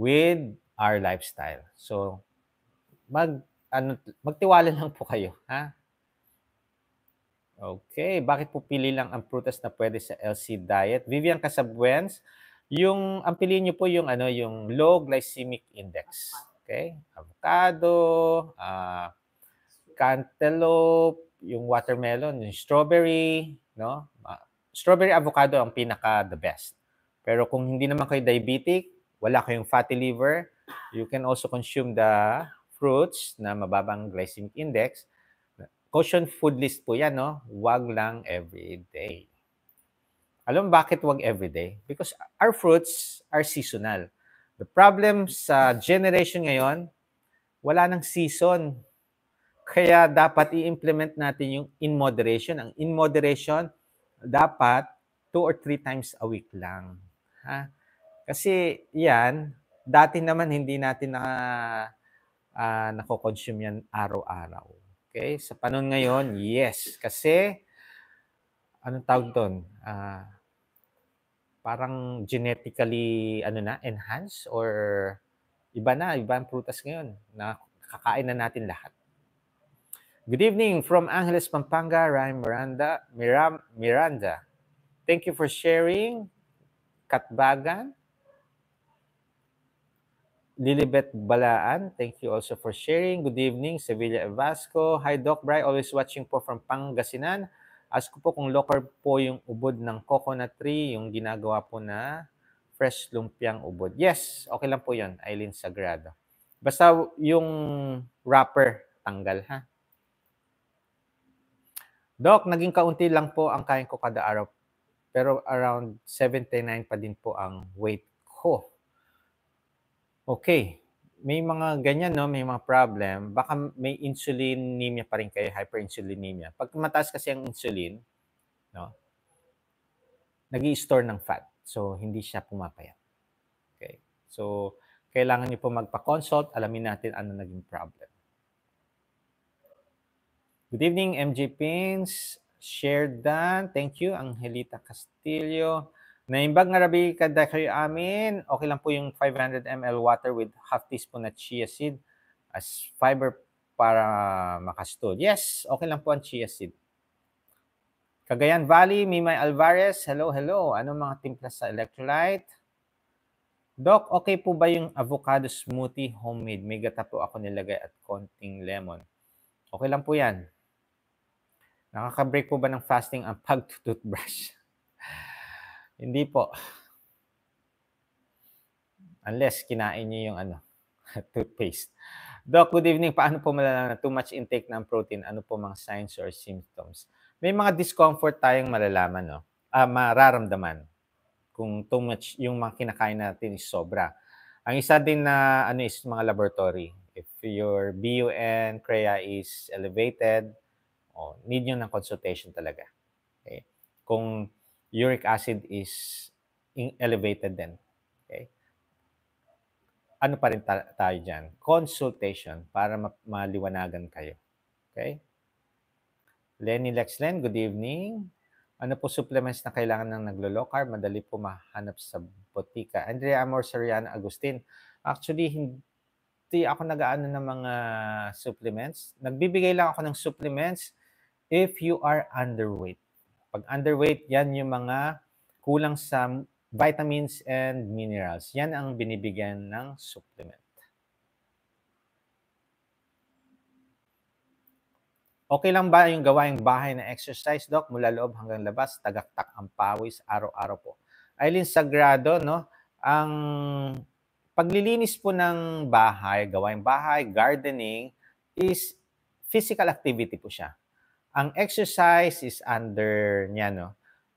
S1: with our lifestyle. So, mag ano, magtiwala lang po kayo, ha? Okay, bakit po pili lang ang prutas na pwede sa LC diet? Vivian Casabuens, yung ang piliin niyo po yung ano, yung low glycemic index. Okay? Avocado, uh, cantaloupe, yung watermelon, yung strawberry, no? Uh, strawberry avocado ang pinaka the best. Pero kung hindi naman kayo diabetic, wala kayong fatty liver, you can also consume the fruits na mababang glycemic index, caution food list po yan, no? Wag lang everyday. Alam bakit wag everyday? Because our fruits are seasonal. The problem sa generation ngayon, wala nang season. Kaya dapat i-implement natin yung in moderation. Ang in moderation, dapat two or three times a week lang. Ha? Kasi yan, dati naman hindi natin na uh, nako-consume yan araw-araw. Okay? Sa panon ngayon, yes. Kasi, anong tawag doon? Uh, parang genetically ano na enhanced or iba na, iba ang prutas ngayon na kakain na natin lahat. Good evening from Angeles, Pampanga, Ryan Miranda. Miram, Miranda, thank you for sharing. Katbagan, Lilibet Balaan, thank you also for sharing. Good evening, Sevilla Vasco. Hi, Doc Bry, always watching po from Pangasinan. Ask ko po kung local po yung ubod ng coconut tree, yung ginagawa po na fresh lumpiang ubod. Yes, okay lang po yun, Eileen Sagrado. Basta yung wrapper, tanggal ha. Doc, naging kaunti lang po ang kain ko kada araw. Pero around 79 pa din po ang weight ko. Okay, may mga ganyan, no? may mga problem, baka may insulinemia pa rin kayo, hyperinsulinemia. Pag mataas kasi ang insulin, no? nag store ng fat. So, hindi siya pumapayat. Okay. So, kailangan niyo po magpa-consult. Alamin natin ano naging problem. Good evening, MJ Pins. Share Dan. Thank you, Angelita Castillo. Naimbag nga rabi kada kayo amin. Okay lang po yung 500 ml water with half teaspoon na chia seed as fiber para makastol. Yes, okay lang po ang chia seed. Cagayan Valley, Mimay Alvarez, hello, hello. Ano mga timpla sa electrolyte? Doc, okay po ba yung avocado smoothie homemade? May gata po ako nilagay at konting lemon. Okay lang po yan. Nakaka-break po ba ng fasting ang pag-toothbrush? Hindi po. Unless kinain niyo yung ano, (laughs) toothpaste. Doc, good evening. Paano po malalaman na too much intake ng protein? Ano po mga signs or symptoms? May mga discomfort tayong malalaman, no? Uh, mararamdaman kung too much yung mga kinakain natin is sobra. Ang isa din na ano is mga laboratory. If your BUN CREA is elevated, oh, need nyo ng consultation talaga. Okay? Kung uric acid is elevated then. Okay? Ano pa rin ta- tayo diyan Consultation para ma- maliwanagan kayo. Okay? Lenny Lexlen, good evening. Ano po supplements na kailangan ng naglo-low carb? Madali po mahanap sa botika. Andrea Amor Soriano Agustin. Actually, hindi ako nagaano ng mga supplements. Nagbibigay lang ako ng supplements if you are underweight. Pag underweight, yan yung mga kulang sa vitamins and minerals. Yan ang binibigyan ng supplement. Okay lang ba yung gawaing bahay na exercise, Doc? Mula loob hanggang labas, tagaktak ang pawis araw-araw po. Aileen Sagrado, no? Ang paglilinis po ng bahay, gawaing bahay, gardening, is physical activity po siya. Ang exercise is under niya, no?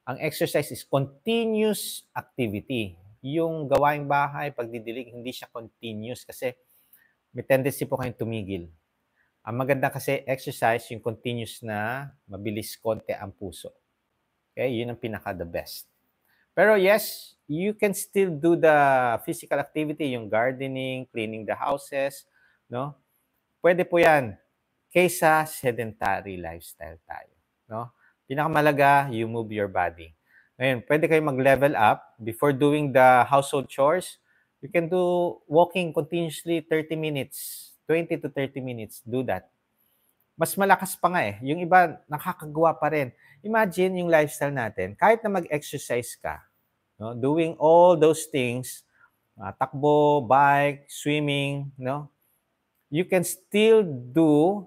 S1: Ang exercise is continuous activity. Yung gawaing bahay, pagdidilig, hindi siya continuous kasi may tendency po kayong tumigil. Ang maganda kasi exercise, yung continuous na mabilis konti ang puso. Okay, yun ang pinaka the best. Pero yes, you can still do the physical activity, yung gardening, cleaning the houses, no? Pwede po yan kaysa sedentary lifestyle tayo. No? Pinakamalaga, you move your body. Ngayon, pwede kayong mag-level up. Before doing the household chores, you can do walking continuously 30 minutes, 20 to 30 minutes. Do that. Mas malakas pa nga eh. Yung iba, nakakagawa pa rin. Imagine yung lifestyle natin, kahit na mag-exercise ka, no, doing all those things, uh, takbo, bike, swimming, no, you can still do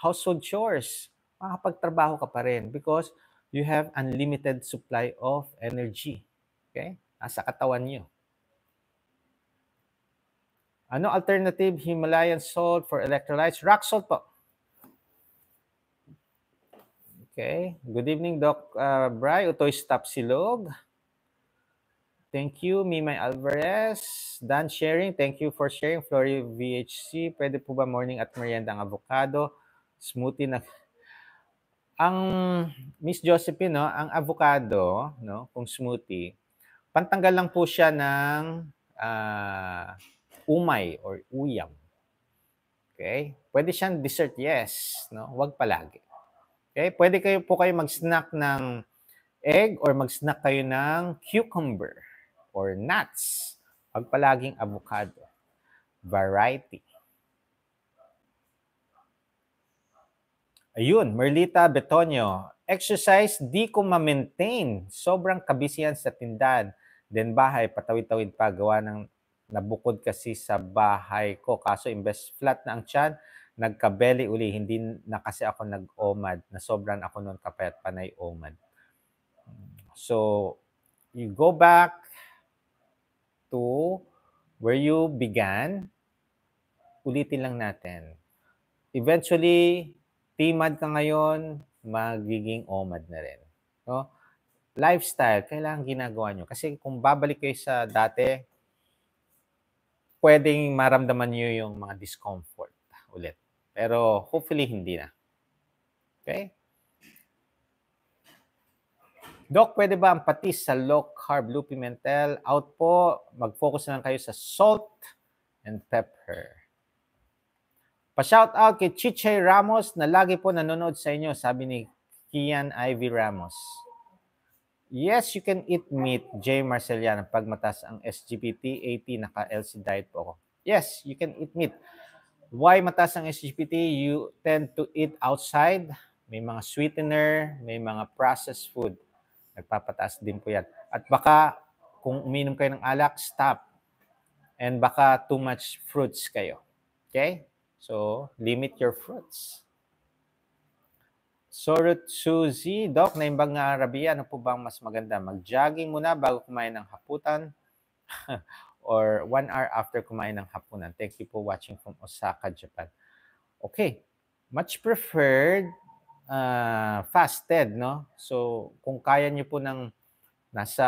S1: household chores, makakapagtrabaho ka pa rin because you have unlimited supply of energy. Okay? Nasa katawan nyo. Ano alternative Himalayan salt for electrolytes? Rock salt po. Okay. Good evening, Doc uh, Bry. Utoy Stop Silog. Thank you, Mimay Alvarez. Dan Sharing, thank you for sharing. Flory VHC, pwede po ba morning at merienda ang avocado? smoothie na ang Miss Josephine no, ang avocado no, kung smoothie, pantanggal lang po siya ng uh, umay or uyam. Okay? Pwede siyang dessert, yes, no? Huwag palagi. Okay? Pwede kayo po kayo mag-snack ng egg or mag-snack kayo ng cucumber or nuts. Huwag palaging avocado. Variety. Ayun, Merlita Betonio, exercise di ko ma-maintain. Sobrang kabisihan sa tindahan. Then bahay, patawid-tawid pa. Gawa ng nabukod kasi sa bahay ko. Kaso imbes flat na ang tiyan, nagkabeli uli. Hindi na kasi ako nag-OMAD. Na sobrang ako noon kapayat panay OMAD. So, you go back to where you began. Ulitin lang natin. Eventually, TMAD ka ngayon, magiging OMAD na rin. No? Lifestyle, kailangan ginagawa nyo. Kasi kung babalik kayo sa dati, pwedeng maramdaman nyo yung mga discomfort ulit. Pero hopefully hindi na. Okay? Doc, pwede ba ang patis sa low carb Lou Pimentel? Out po, mag-focus na lang kayo sa salt and pepper. Pa-shout out kay Chiche Ramos na lagi po nanonood sa inyo, sabi ni Kian Ivy Ramos. Yes, you can eat meat, J. Marcelian, pag matas ang SGPT, 80, naka-LC diet po ako. Yes, you can eat meat. Why matas ang SGPT? You tend to eat outside. May mga sweetener, may mga processed food. Nagpapataas din po yan. At baka kung uminom kayo ng alak, stop. And baka too much fruits kayo. Okay? So, limit your fruits. Sorot Suzy, Doc, naimbag nga Arabiya, ano po bang mas maganda? Mag-jogging muna bago kumain ng haputan (laughs) or one hour after kumain ng hapunan. Thank you for watching from Osaka, Japan. Okay, much preferred uh, fasted, no? So, kung kaya nyo po ng nasa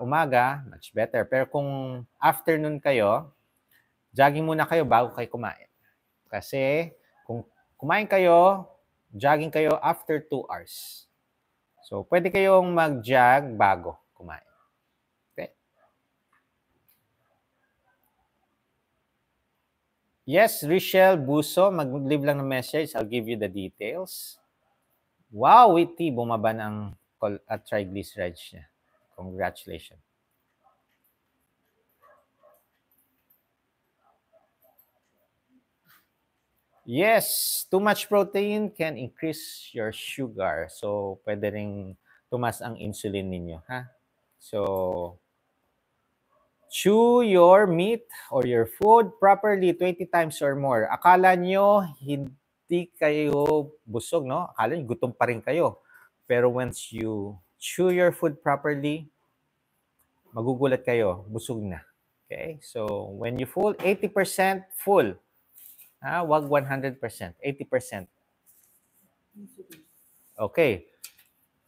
S1: umaga, much better. Pero kung afternoon kayo, jogging muna kayo bago kayo kumain. Kasi kung kumain kayo, jogging kayo after 2 hours. So, pwede kayong mag-jog bago kumain. Okay? Yes, Richelle Buso, mag-leave lang ng message. I'll give you the details. Wow, Witty, bumaba ng at triglycerides niya. Congratulations. Yes, too much protein can increase your sugar. So, pwede rin tumas ang insulin ninyo, ha? So, chew your meat or your food properly 20 times or more. Akala nyo hindi kayo busog, no? Akala nyo gutom pa rin kayo. Pero once you chew your food properly, magugulat kayo, busog na. Okay? So, when you full, 80% full. Ah, Wag 100%, 80%. Okay.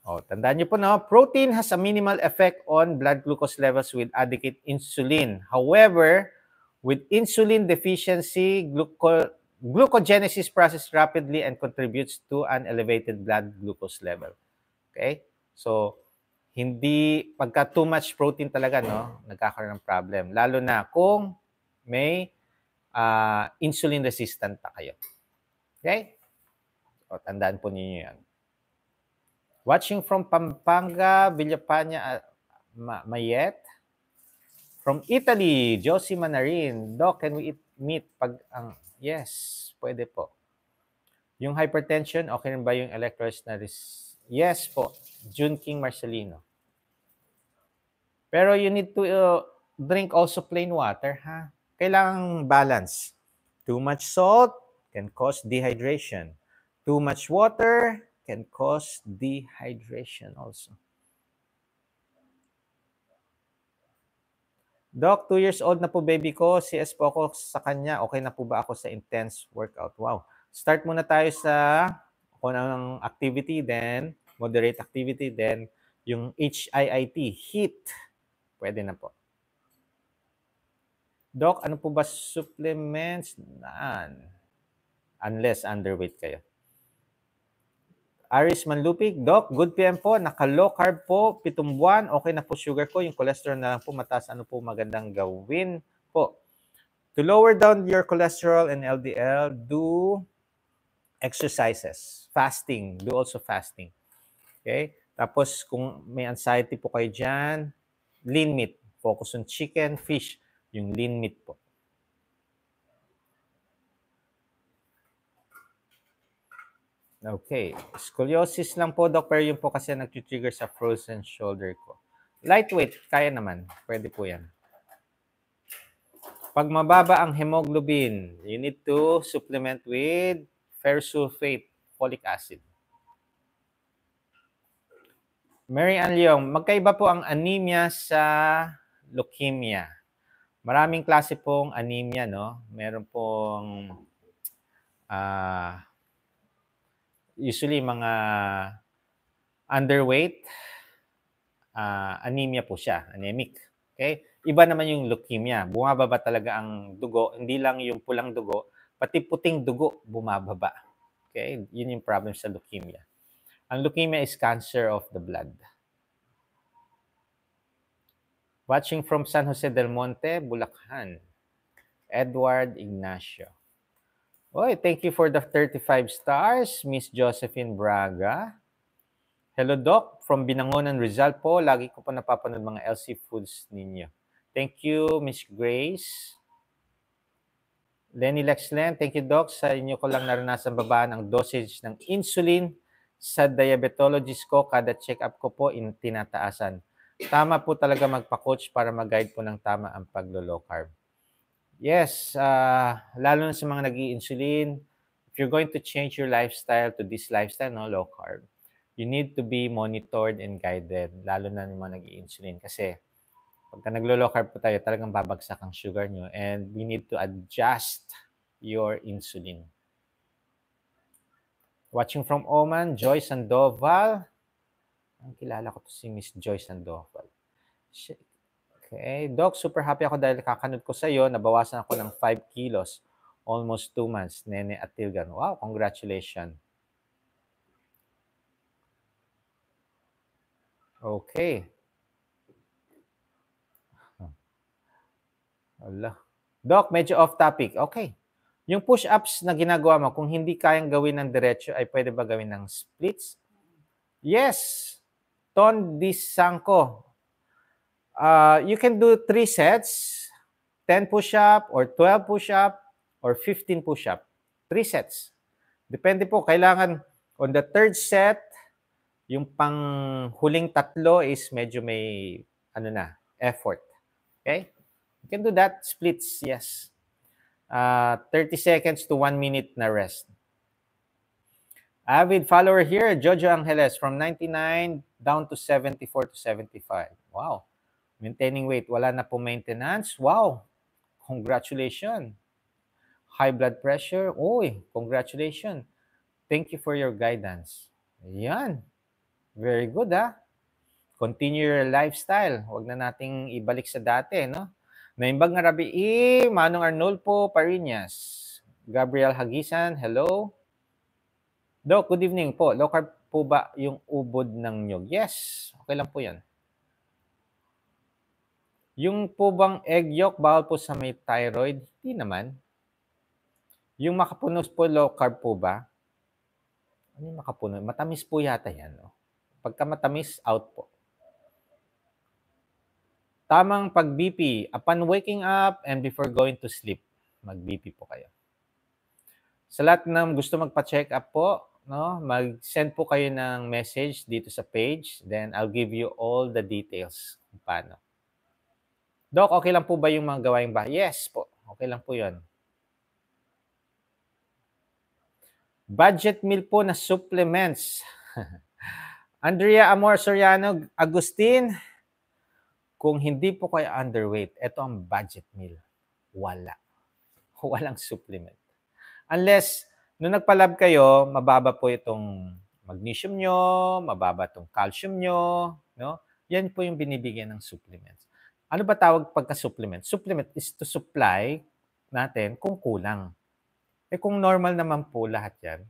S1: Oh, tandaan niyo po na, protein has a minimal effect on blood glucose levels with adequate insulin. However, with insulin deficiency, gluco glucogenesis process rapidly and contributes to an elevated blood glucose level. Okay? So, hindi, pagka too much protein talaga, no, nagkakaroon ng problem. Lalo na kung may uh, insulin resistant pa kayo. Okay? O, tandaan po ninyo yan. Watching from Pampanga, Villapanya, uh, ah, Mayet. From Italy, Josie Manarin. Doc, can we eat meat? Pag, ang, yes, pwede po. Yung hypertension, okay rin ba yung electrolytes na res- Yes po, June King Marcelino. Pero you need to uh, drink also plain water, ha? Huh? kailangang balance. Too much salt can cause dehydration. Too much water can cause dehydration also. Doc, two years old na po baby ko. CS po ako sa kanya. Okay na po ba ako sa intense workout? Wow. Start muna tayo sa kung anong activity, then moderate activity, then yung HIIT, HEAT. Pwede na po. Doc, ano po ba supplements? Naan. Unless underweight kayo. Aris Manlupig, Doc, good PM po. Naka-low carb po, pitong buwan. Okay na po sugar ko. Yung cholesterol na lang po mataas. Ano po magandang gawin po? To lower down your cholesterol and LDL, do exercises. Fasting. Do also fasting. Okay? Tapos kung may anxiety po kayo dyan, lean meat. Focus on chicken, fish. Yung lean meat po. Okay. Scoliosis lang po, Doc. Pero yun po kasi nag-trigger sa frozen shoulder ko. Lightweight, kaya naman. Pwede po yan. Pag mababa ang hemoglobin, you need to supplement with ferrosulfate, folic acid. Mary Ann Leong, magkaiba po ang anemia sa leukemia. Maraming klase pong anemia, no? Meron pong uh, usually mga underweight, uh, anemia po siya, anemic. Okay? Iba naman yung leukemia. Bumababa talaga ang dugo, hindi lang yung pulang dugo, pati puting dugo bumababa. Okay? Yun yung problem sa leukemia. Ang leukemia is cancer of the blood. Watching from San Jose del Monte, Bulacan. Edward Ignacio. Oy, thank you for the 35 stars, Miss Josephine Braga. Hello, Doc. From Binangonan, Rizal po. Lagi ko pa napapanood mga LC Foods ninyo. Thank you, Miss Grace. Lenny Lexlen, thank you, Doc. Sa inyo ko lang naranasan babaan ang dosage ng insulin sa diabetologist ko. Kada check-up ko po, in tinataasan tama po talaga magpa-coach para mag-guide po ng tama ang paglo-low carb. Yes, uh, lalo na sa mga nag insulin if you're going to change your lifestyle to this lifestyle, no, low carb, you need to be monitored and guided, lalo na yung mga nag insulin Kasi pagka naglo-low carb po tayo, talagang babagsak ang sugar nyo and we need to adjust your insulin. Watching from Oman, Joyce Sandoval, ang kilala ko to si Miss Joyce Sandoval. Okay. Doc, super happy ako dahil kakanod ko sa iyo. Nabawasan ako ng 5 kilos. Almost 2 months. Nene at Tilgan. Wow, congratulations. Okay. Allah. Doc, medyo off topic. Okay. Yung push-ups na ginagawa mo, kung hindi kayang gawin ng diretso, ay pwede ba gawin ng splits? Yes. Ton Bisanko. Uh, you can do three sets, 10 push-up or 12 push-up or 15 push-up. Three sets. Depende po, kailangan on the third set, yung pang huling tatlo is medyo may ano na, effort. Okay? You can do that splits, yes. Uh, 30 seconds to 1 minute na rest. Avid follower here, Jojo Angeles from 99 down to 74 to 75. Wow. Maintaining weight, wala na po maintenance. Wow. Congratulations. High blood pressure. oy, congratulations. Thank you for your guidance. Ayan. Very good, ah. Continue your lifestyle. Huwag na nating ibalik sa dati, no? Naimbag nga Rabi E, Manong Arnulfo Parinas. Gabriel Hagisan, hello. Doc, good evening po. Low carb po ba yung ubod ng nyog? Yes, okay lang po yan. Yung po bang egg yolk bawal po sa may thyroid? Hindi naman. Yung makapunos po low carb po ba? Ano yung makapunos? Matamis po yata yan. No? Oh. Pagka matamis, out po. Tamang pag-BP. Upon waking up and before going to sleep, mag-BP po kayo. Sa lahat ng gusto magpa-check up po, no? Mag-send po kayo ng message dito sa page. Then I'll give you all the details kung paano. Doc, okay lang po ba yung mga gawain ba? Yes po. Okay lang po yon. Budget meal po na supplements. (laughs) Andrea Amor Soriano, Agustin, kung hindi po kayo underweight, ito ang budget meal. Wala. (laughs) Walang supplement. Unless Nung nagpalab kayo, mababa po itong magnesium nyo, mababa itong calcium nyo, no? Yan po yung binibigyan ng supplements. Ano ba tawag pagka-supplement? Supplement is to supply natin kung kulang. Eh kung normal naman po lahat yan,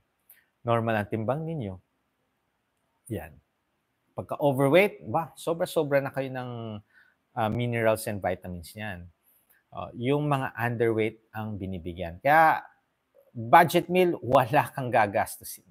S1: normal ang timbang ninyo. Yan. Pagka overweight, ba, sobra-sobra na kayo ng uh, minerals and vitamins niyan. Uh, yung mga underweight ang binibigyan. Kaya budget meal, wala kang gagastusin.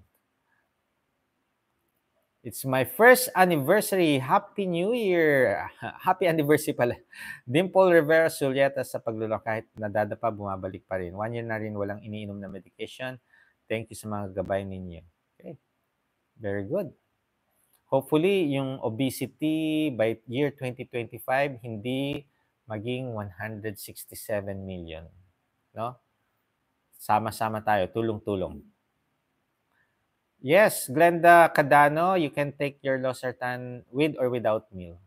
S1: It's my first anniversary. Happy New Year! (laughs) Happy anniversary pala. Dimple Rivera Sulieta sa paglulo kahit nadada pa, bumabalik pa rin. One year na rin walang iniinom na medication. Thank you sa mga gabay ninyo. Okay. Very good. Hopefully, yung obesity by year 2025, hindi maging 167 million. No? Sama-sama tayo, tulong-tulong. Yes, Glenda Cadano, you can take your losartan with or without meal.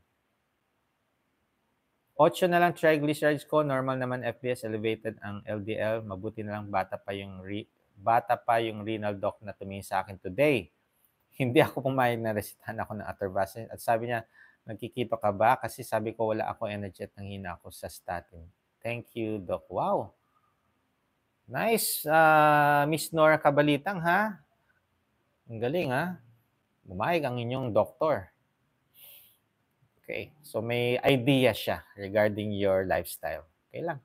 S1: 8 na lang triglycerides ko, normal naman FBS, elevated ang LDL, mabuti na lang bata pa yung re, bata pa yung renal doc na tumingin sa akin today. (laughs) Hindi ako pumayag na resitahan ako ng atorvastatin at sabi niya, nagkikita ka ba? Kasi sabi ko wala ako energy at nanghina ako sa statin. Thank you, Doc. Wow. Nice, uh, Miss Nora Kabalitang ha. Ang galing ha. Bumayag ang inyong doktor. Okay, so may idea siya regarding your lifestyle. Okay lang.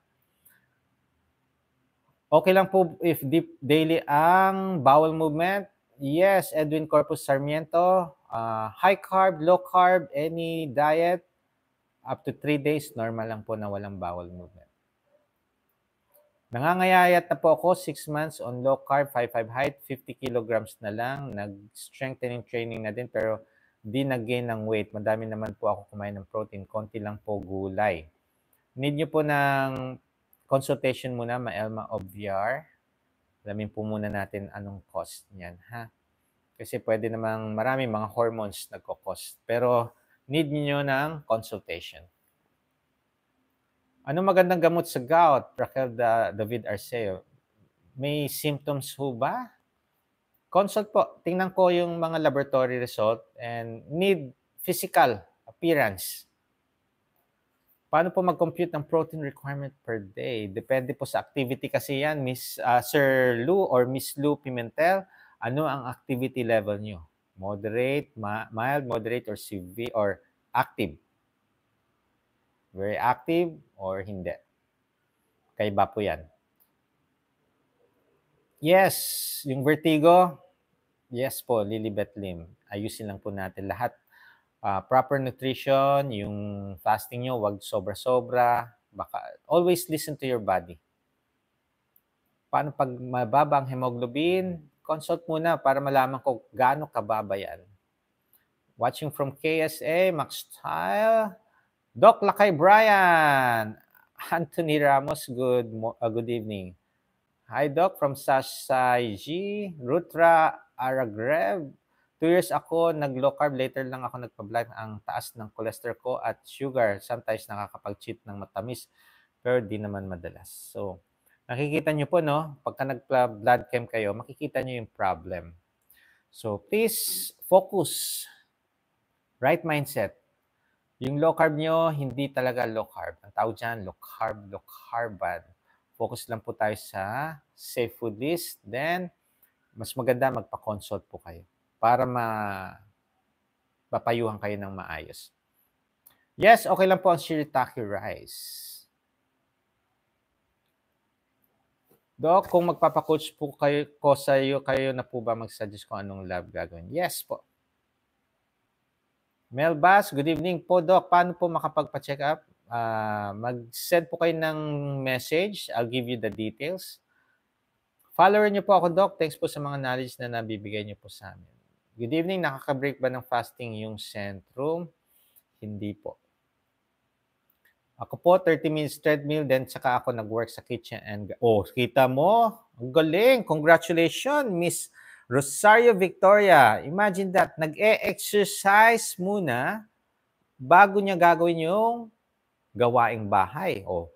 S1: Okay lang po if deep daily ang bowel movement. Yes, Edwin Corpus Sarmiento. Uh, high carb, low carb, any diet, up to 3 days, normal lang po na walang bowel movement. Nangangayayat na po ako, 6 months on low carb, 5'5 height, 50 kilograms na lang. Nag-strengthening training na din pero di nag-gain ng weight. Madami naman po ako kumain ng protein, konti lang po gulay. Need nyo po ng consultation muna, Maelma of VR. Alamin po muna natin anong cost niyan, ha? Kasi pwede namang marami mga hormones nagko-cost. Pero need niyo ng consultation. Ano magandang gamot sa gout? Raquel da, David Arceo. May symptoms ho ba? Consult po. Tingnan ko yung mga laboratory result and need physical appearance. Paano po mag-compute ng protein requirement per day? Depende po sa activity kasi yan, Miss uh, Sir Lou or Miss Lou Pimentel. Ano ang activity level nyo? Moderate, ma- mild, moderate, or severe, or active? very active or hindi. Kaiba po yan. Yes, yung vertigo, yes po, Lilibet Lim. Ayusin lang po natin lahat. Uh, proper nutrition, yung fasting nyo, wag sobra-sobra. Baka, always listen to your body. Paano pag mababa ang hemoglobin? Consult muna para malaman ko gaano kababa yan. Watching from KSA, Max Style, Doc Lakay Brian, Anthony Ramos, good uh, good evening. Hi Doc from Sasaiji, Rutra Aragrev. Two years ako nag-low carb, later lang ako nagpa-black ang taas ng cholesterol ko at sugar. Sometimes nakakapag-cheat ng matamis, pero di naman madalas. So, nakikita nyo po no, pagka nagpa-blood chem kayo, makikita nyo yung problem. So, please focus, right mindset, yung low carb nyo, hindi talaga low carb. Ang tawag dyan, low carb, low carban. Focus lang po tayo sa safe food list. Then, mas maganda magpa-consult po kayo para ma mapayuhan kayo ng maayos. Yes, okay lang po ang shirataki rice. Doc, kung magpapa-coach po kayo, ko sa iyo, kayo na po ba mag-suggest kung anong lab gagawin? Yes po. Mel Bass, good evening po, Doc. Paano po makapagpa-check up? Uh, mag-send po kayo ng message. I'll give you the details. Follower niyo po ako, Doc. Thanks po sa mga knowledge na nabibigay niyo po sa amin. Good evening. Nakaka-break ba ng fasting yung Centrum? Hindi po. Ako po, 30 minutes treadmill, then saka ako nag-work sa kitchen and... Oh, kita mo? Ang galing! Congratulations, Miss Rosario Victoria, imagine that, nag-e-exercise muna bago niya gagawin yung gawaing bahay. O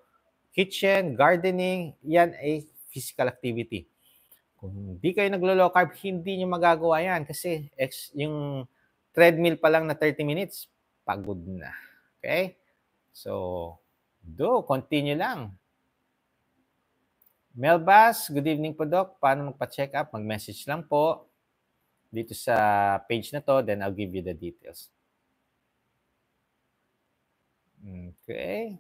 S1: kitchen, gardening, yan ay physical activity. Kung hindi kayo naglo-low carb, hindi niyo magagawa yan kasi ex, yung treadmill pa lang na 30 minutes, pagod na. Okay? So, do, continue lang. Melbas, good evening po Doc. Paano magpa-check up? Mag-message lang po dito sa page na to. Then I'll give you the details. Okay.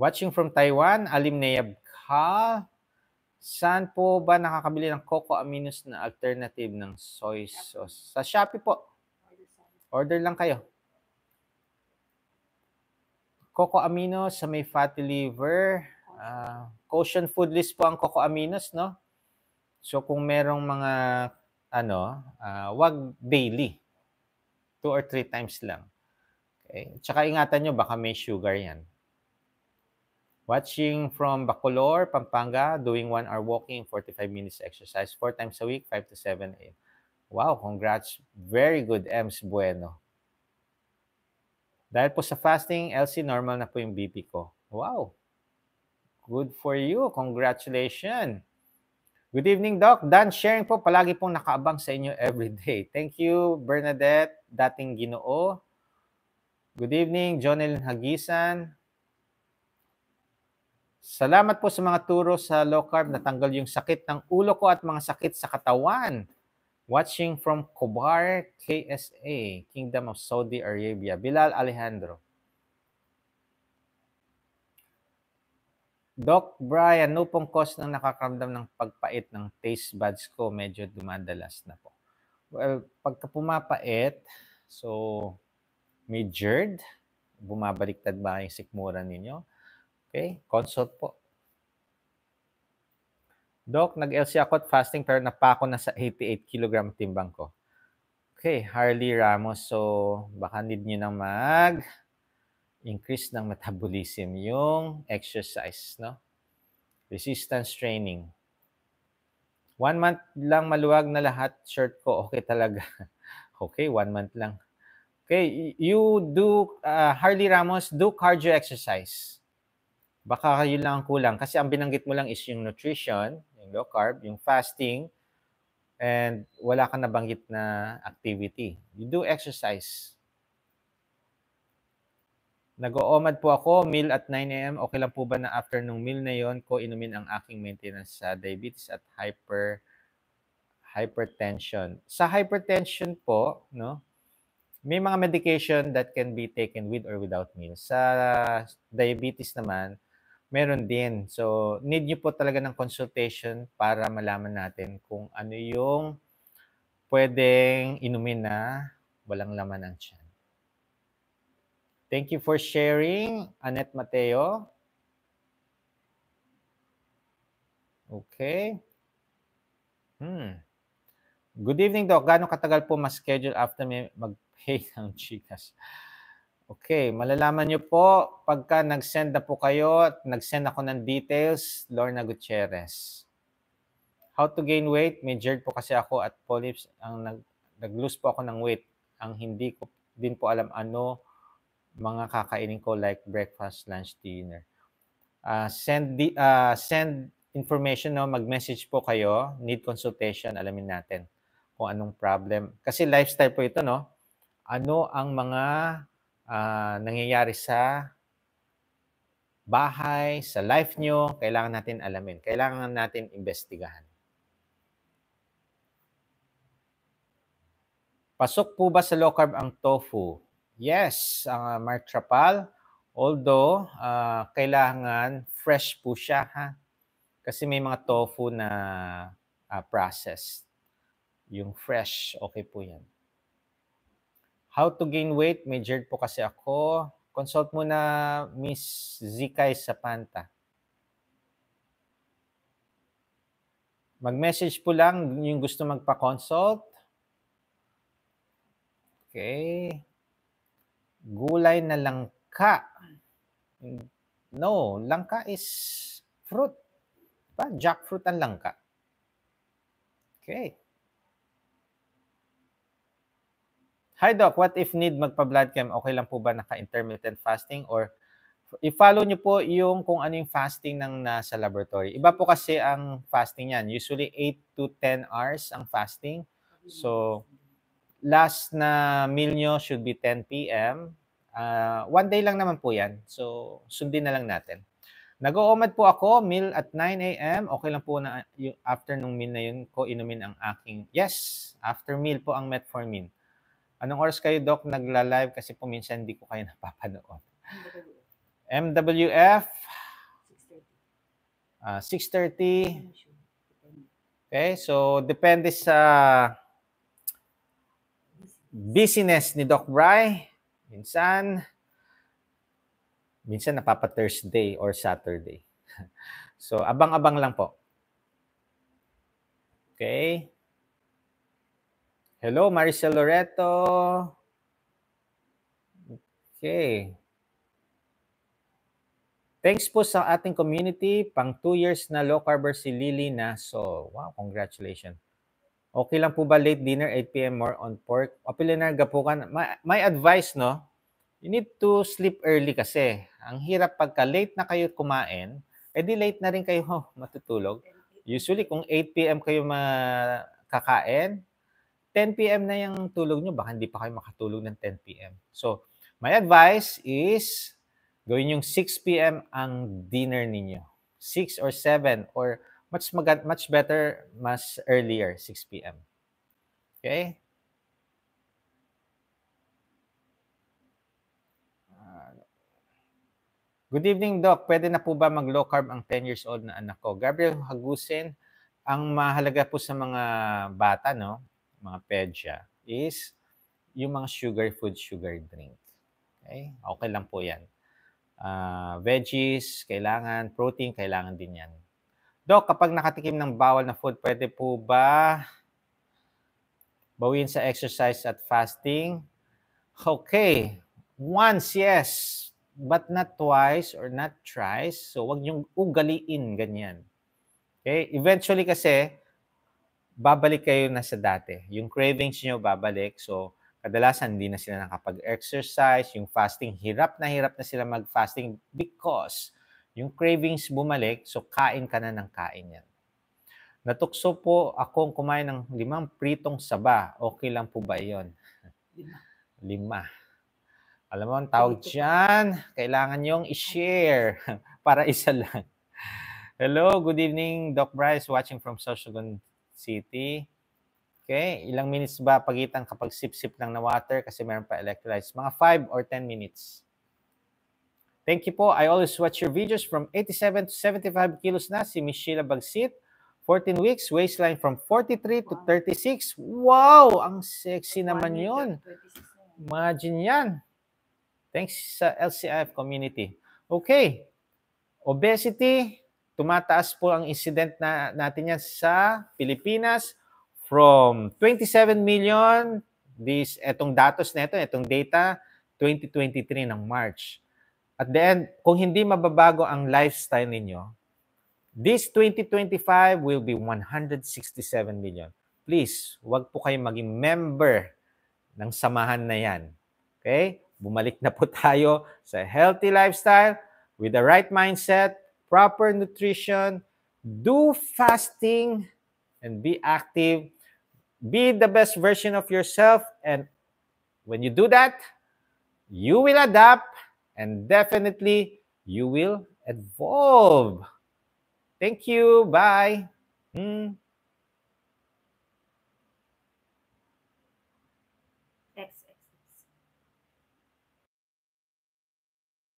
S1: Watching from Taiwan, Alim Nayab ka. Saan po ba nakakabili ng coco aminos na alternative ng soy sauce? Sa Shopee po. Order lang kayo. Coco amino sa may fatty liver. Uh, ah, quotient food list po ang Coco Aminos, no? So kung merong mga ano, uh, wag daily. Two or three times lang. Okay? Tsaka ingatan nyo, baka may sugar yan. Watching from Bacolor, Pampanga, doing one hour walking, 45 minutes exercise, four times a week, 5 to 7 a.m. Wow, congrats. Very good, Ems Bueno. Dahil po sa fasting, LC, normal na po yung BP ko. Wow, Good for you. Congratulations. Good evening, Doc. Dan Sharing po, palagi pong nakaabang sa inyo everyday. Thank you, Bernadette, dating ginoo. Good evening, Jonelyn Hagisan. Salamat po sa mga turo sa low carb. Natanggal yung sakit ng ulo ko at mga sakit sa katawan. Watching from Kobar, KSA, Kingdom of Saudi Arabia. Bilal Alejandro. Doc Brian, ano pong cause ng nakakaramdam ng pagpait ng taste buds ko? Medyo dumadalas na po. Well, pagka pumapait, so mid-journed, bumabaliktad ba yung sikmura ninyo? Okay, consult po. Doc, nag-LC ako at fasting pero napako na sa 88 kg timbang ko. Okay, Harley Ramos. So, baka need nyo na mag increase ng metabolism yung exercise, no? Resistance training. One month lang maluwag na lahat shirt ko. Okay talaga. (laughs) Okay, one month lang. Okay, you do, uh, Harley Ramos, do cardio exercise. Baka kayo lang ang kulang. Kasi ang binanggit mo lang is yung nutrition, yung low carb, yung fasting, and wala ka nabanggit na activity. You do exercise. Nag-oomad po ako, meal at 9am. Okay lang po ba na after nung meal na yon ko inumin ang aking maintenance sa diabetes at hyper hypertension. Sa hypertension po, no, may mga medication that can be taken with or without meals. Sa diabetes naman, meron din. So, need nyo po talaga ng consultation para malaman natin kung ano yung pwedeng inumin na walang laman ang tiyan. Thank you for sharing, Annette Mateo. Okay. Hmm. Good evening, Doc. Gano'ng katagal po ma-schedule after may mag-pay (laughs) ng chikas? Okay, malalaman nyo po pagka nag-send na po kayo at nag-send ako ng details, Lorna Gutierrez. How to gain weight? Measured po kasi ako at polyps. Ang nag-lose po ako ng weight. Ang hindi ko din po alam ano mga kakainin ko like breakfast, lunch, dinner. Uh, send di, uh, send information no, mag-message po kayo, need consultation, alamin natin kung anong problem. Kasi lifestyle po ito no. Ano ang mga uh, nangyayari sa bahay, sa life nyo, kailangan natin alamin. Kailangan natin imbestigahan. Pasok po ba sa low carb ang tofu? Yes, ang uh, Mark Trapal. Although, uh, kailangan fresh po siya ha. Kasi may mga tofu na uh, ah, processed. Yung fresh, okay po yan. How to gain weight? Measured po kasi ako. Consult muna Miss Zikay Sapanta. Mag-message po lang yung gusto magpa-consult. Okay. Gulay na langka. No, langka is fruit. Pa, Jackfruit ang langka. Okay. Hi Doc, what if need magpa-blood chem? Okay lang po ba naka-intermittent fasting or i-follow niyo po yung kung ano yung fasting ng nasa laboratory. Iba po kasi ang fasting niyan. Usually 8 to 10 hours ang fasting. So, last na meal nyo should be 10 p.m. Uh, ah, one day lang naman po yan. So, sundin na lang natin. Nag-oomad po ako, meal at 9 a.m. Okay lang po na yung after nung meal na yun ko inumin ang aking, yes, after meal po ang metformin. Anong oras kayo, Doc, nagla-live? Kasi po minsan hindi ko kayo (laughs) napapanood. MWF, uh, 6.30. Okay, so depende sa business ni Doc Bry. Minsan, minsan napapa-Thursday or Saturday. (laughs) so, abang-abang lang po. Okay. Hello, Maricel Loreto. Okay. Thanks po sa ating community. Pang two years na low carber si Lily na. So, wow, congratulations. Okay lang po ba late dinner, 8pm more on pork? Apilinar gapukan. My, my advice, no? You need to sleep early kasi. Ang hirap pagka late na kayo kumain, edi eh late na rin kayo (laughs) oh, matutulog. Usually, kung 8pm kayo makakain, 10pm na yung tulog nyo. Baka hindi pa kayo makatulog ng 10pm. So, my advice is gawin yung 6pm ang dinner ninyo. 6 or 7 or much mag- much better mas earlier 6 p.m. Okay? Ah. Good evening, Doc. Pwede na po ba mag-low carb ang 10 years old na anak ko? Gabriel Hagusin, ang mahalaga po sa mga bata, no? mga pedya, is yung mga sugar food, sugar drink. Okay? Okay lang po yan. Uh, veggies, kailangan. Protein, kailangan din yan. Dok, kapag nakatikim ng bawal na food, pwede po ba bawin sa exercise at fasting? Okay. Once, yes. But not twice or not thrice. So, wag niyong ugaliin ganyan. Okay? Eventually kasi, babalik kayo na sa dati. Yung cravings niyo babalik. So, kadalasan hindi na sila nakapag-exercise. Yung fasting, hirap na hirap na sila mag-fasting because yung cravings bumalik, so kain ka na ng kain yan. Natukso po akong kumain ng limang pritong saba. Okay lang po ba yon? (laughs) Lima. Alam mo ang tawag dyan? Kailangan yung i-share (laughs) para isa lang. Hello, good evening, Doc Bryce, watching from Sosogon City. Okay, ilang minutes ba pagitan kapag sip-sip lang na water kasi meron pa electrolytes? Mga 5 or 10 minutes. Thank you po. I always watch your videos from 87 to 75 kilos na si Michelle Sheila Bagsit. 14 weeks, waistline from 43 to 36. Wow! Ang sexy naman yun. Imagine yan. Thanks sa LCIF community. Okay. Obesity, tumataas po ang incident na natin yan sa Pilipinas from 27 million, this, etong datos na ito, etong data, 2023 ng March at the end, kung hindi mababago ang lifestyle ninyo, this 2025 will be 167 million. Please, wag po kayong maging member ng samahan na yan. Okay? Bumalik na po (laughs) tayo sa healthy lifestyle with the right mindset, proper nutrition, do fasting, and be active. Be the best version of yourself. And when you do that, you will adapt and definitely you will evolve. Thank you. Bye. Mm.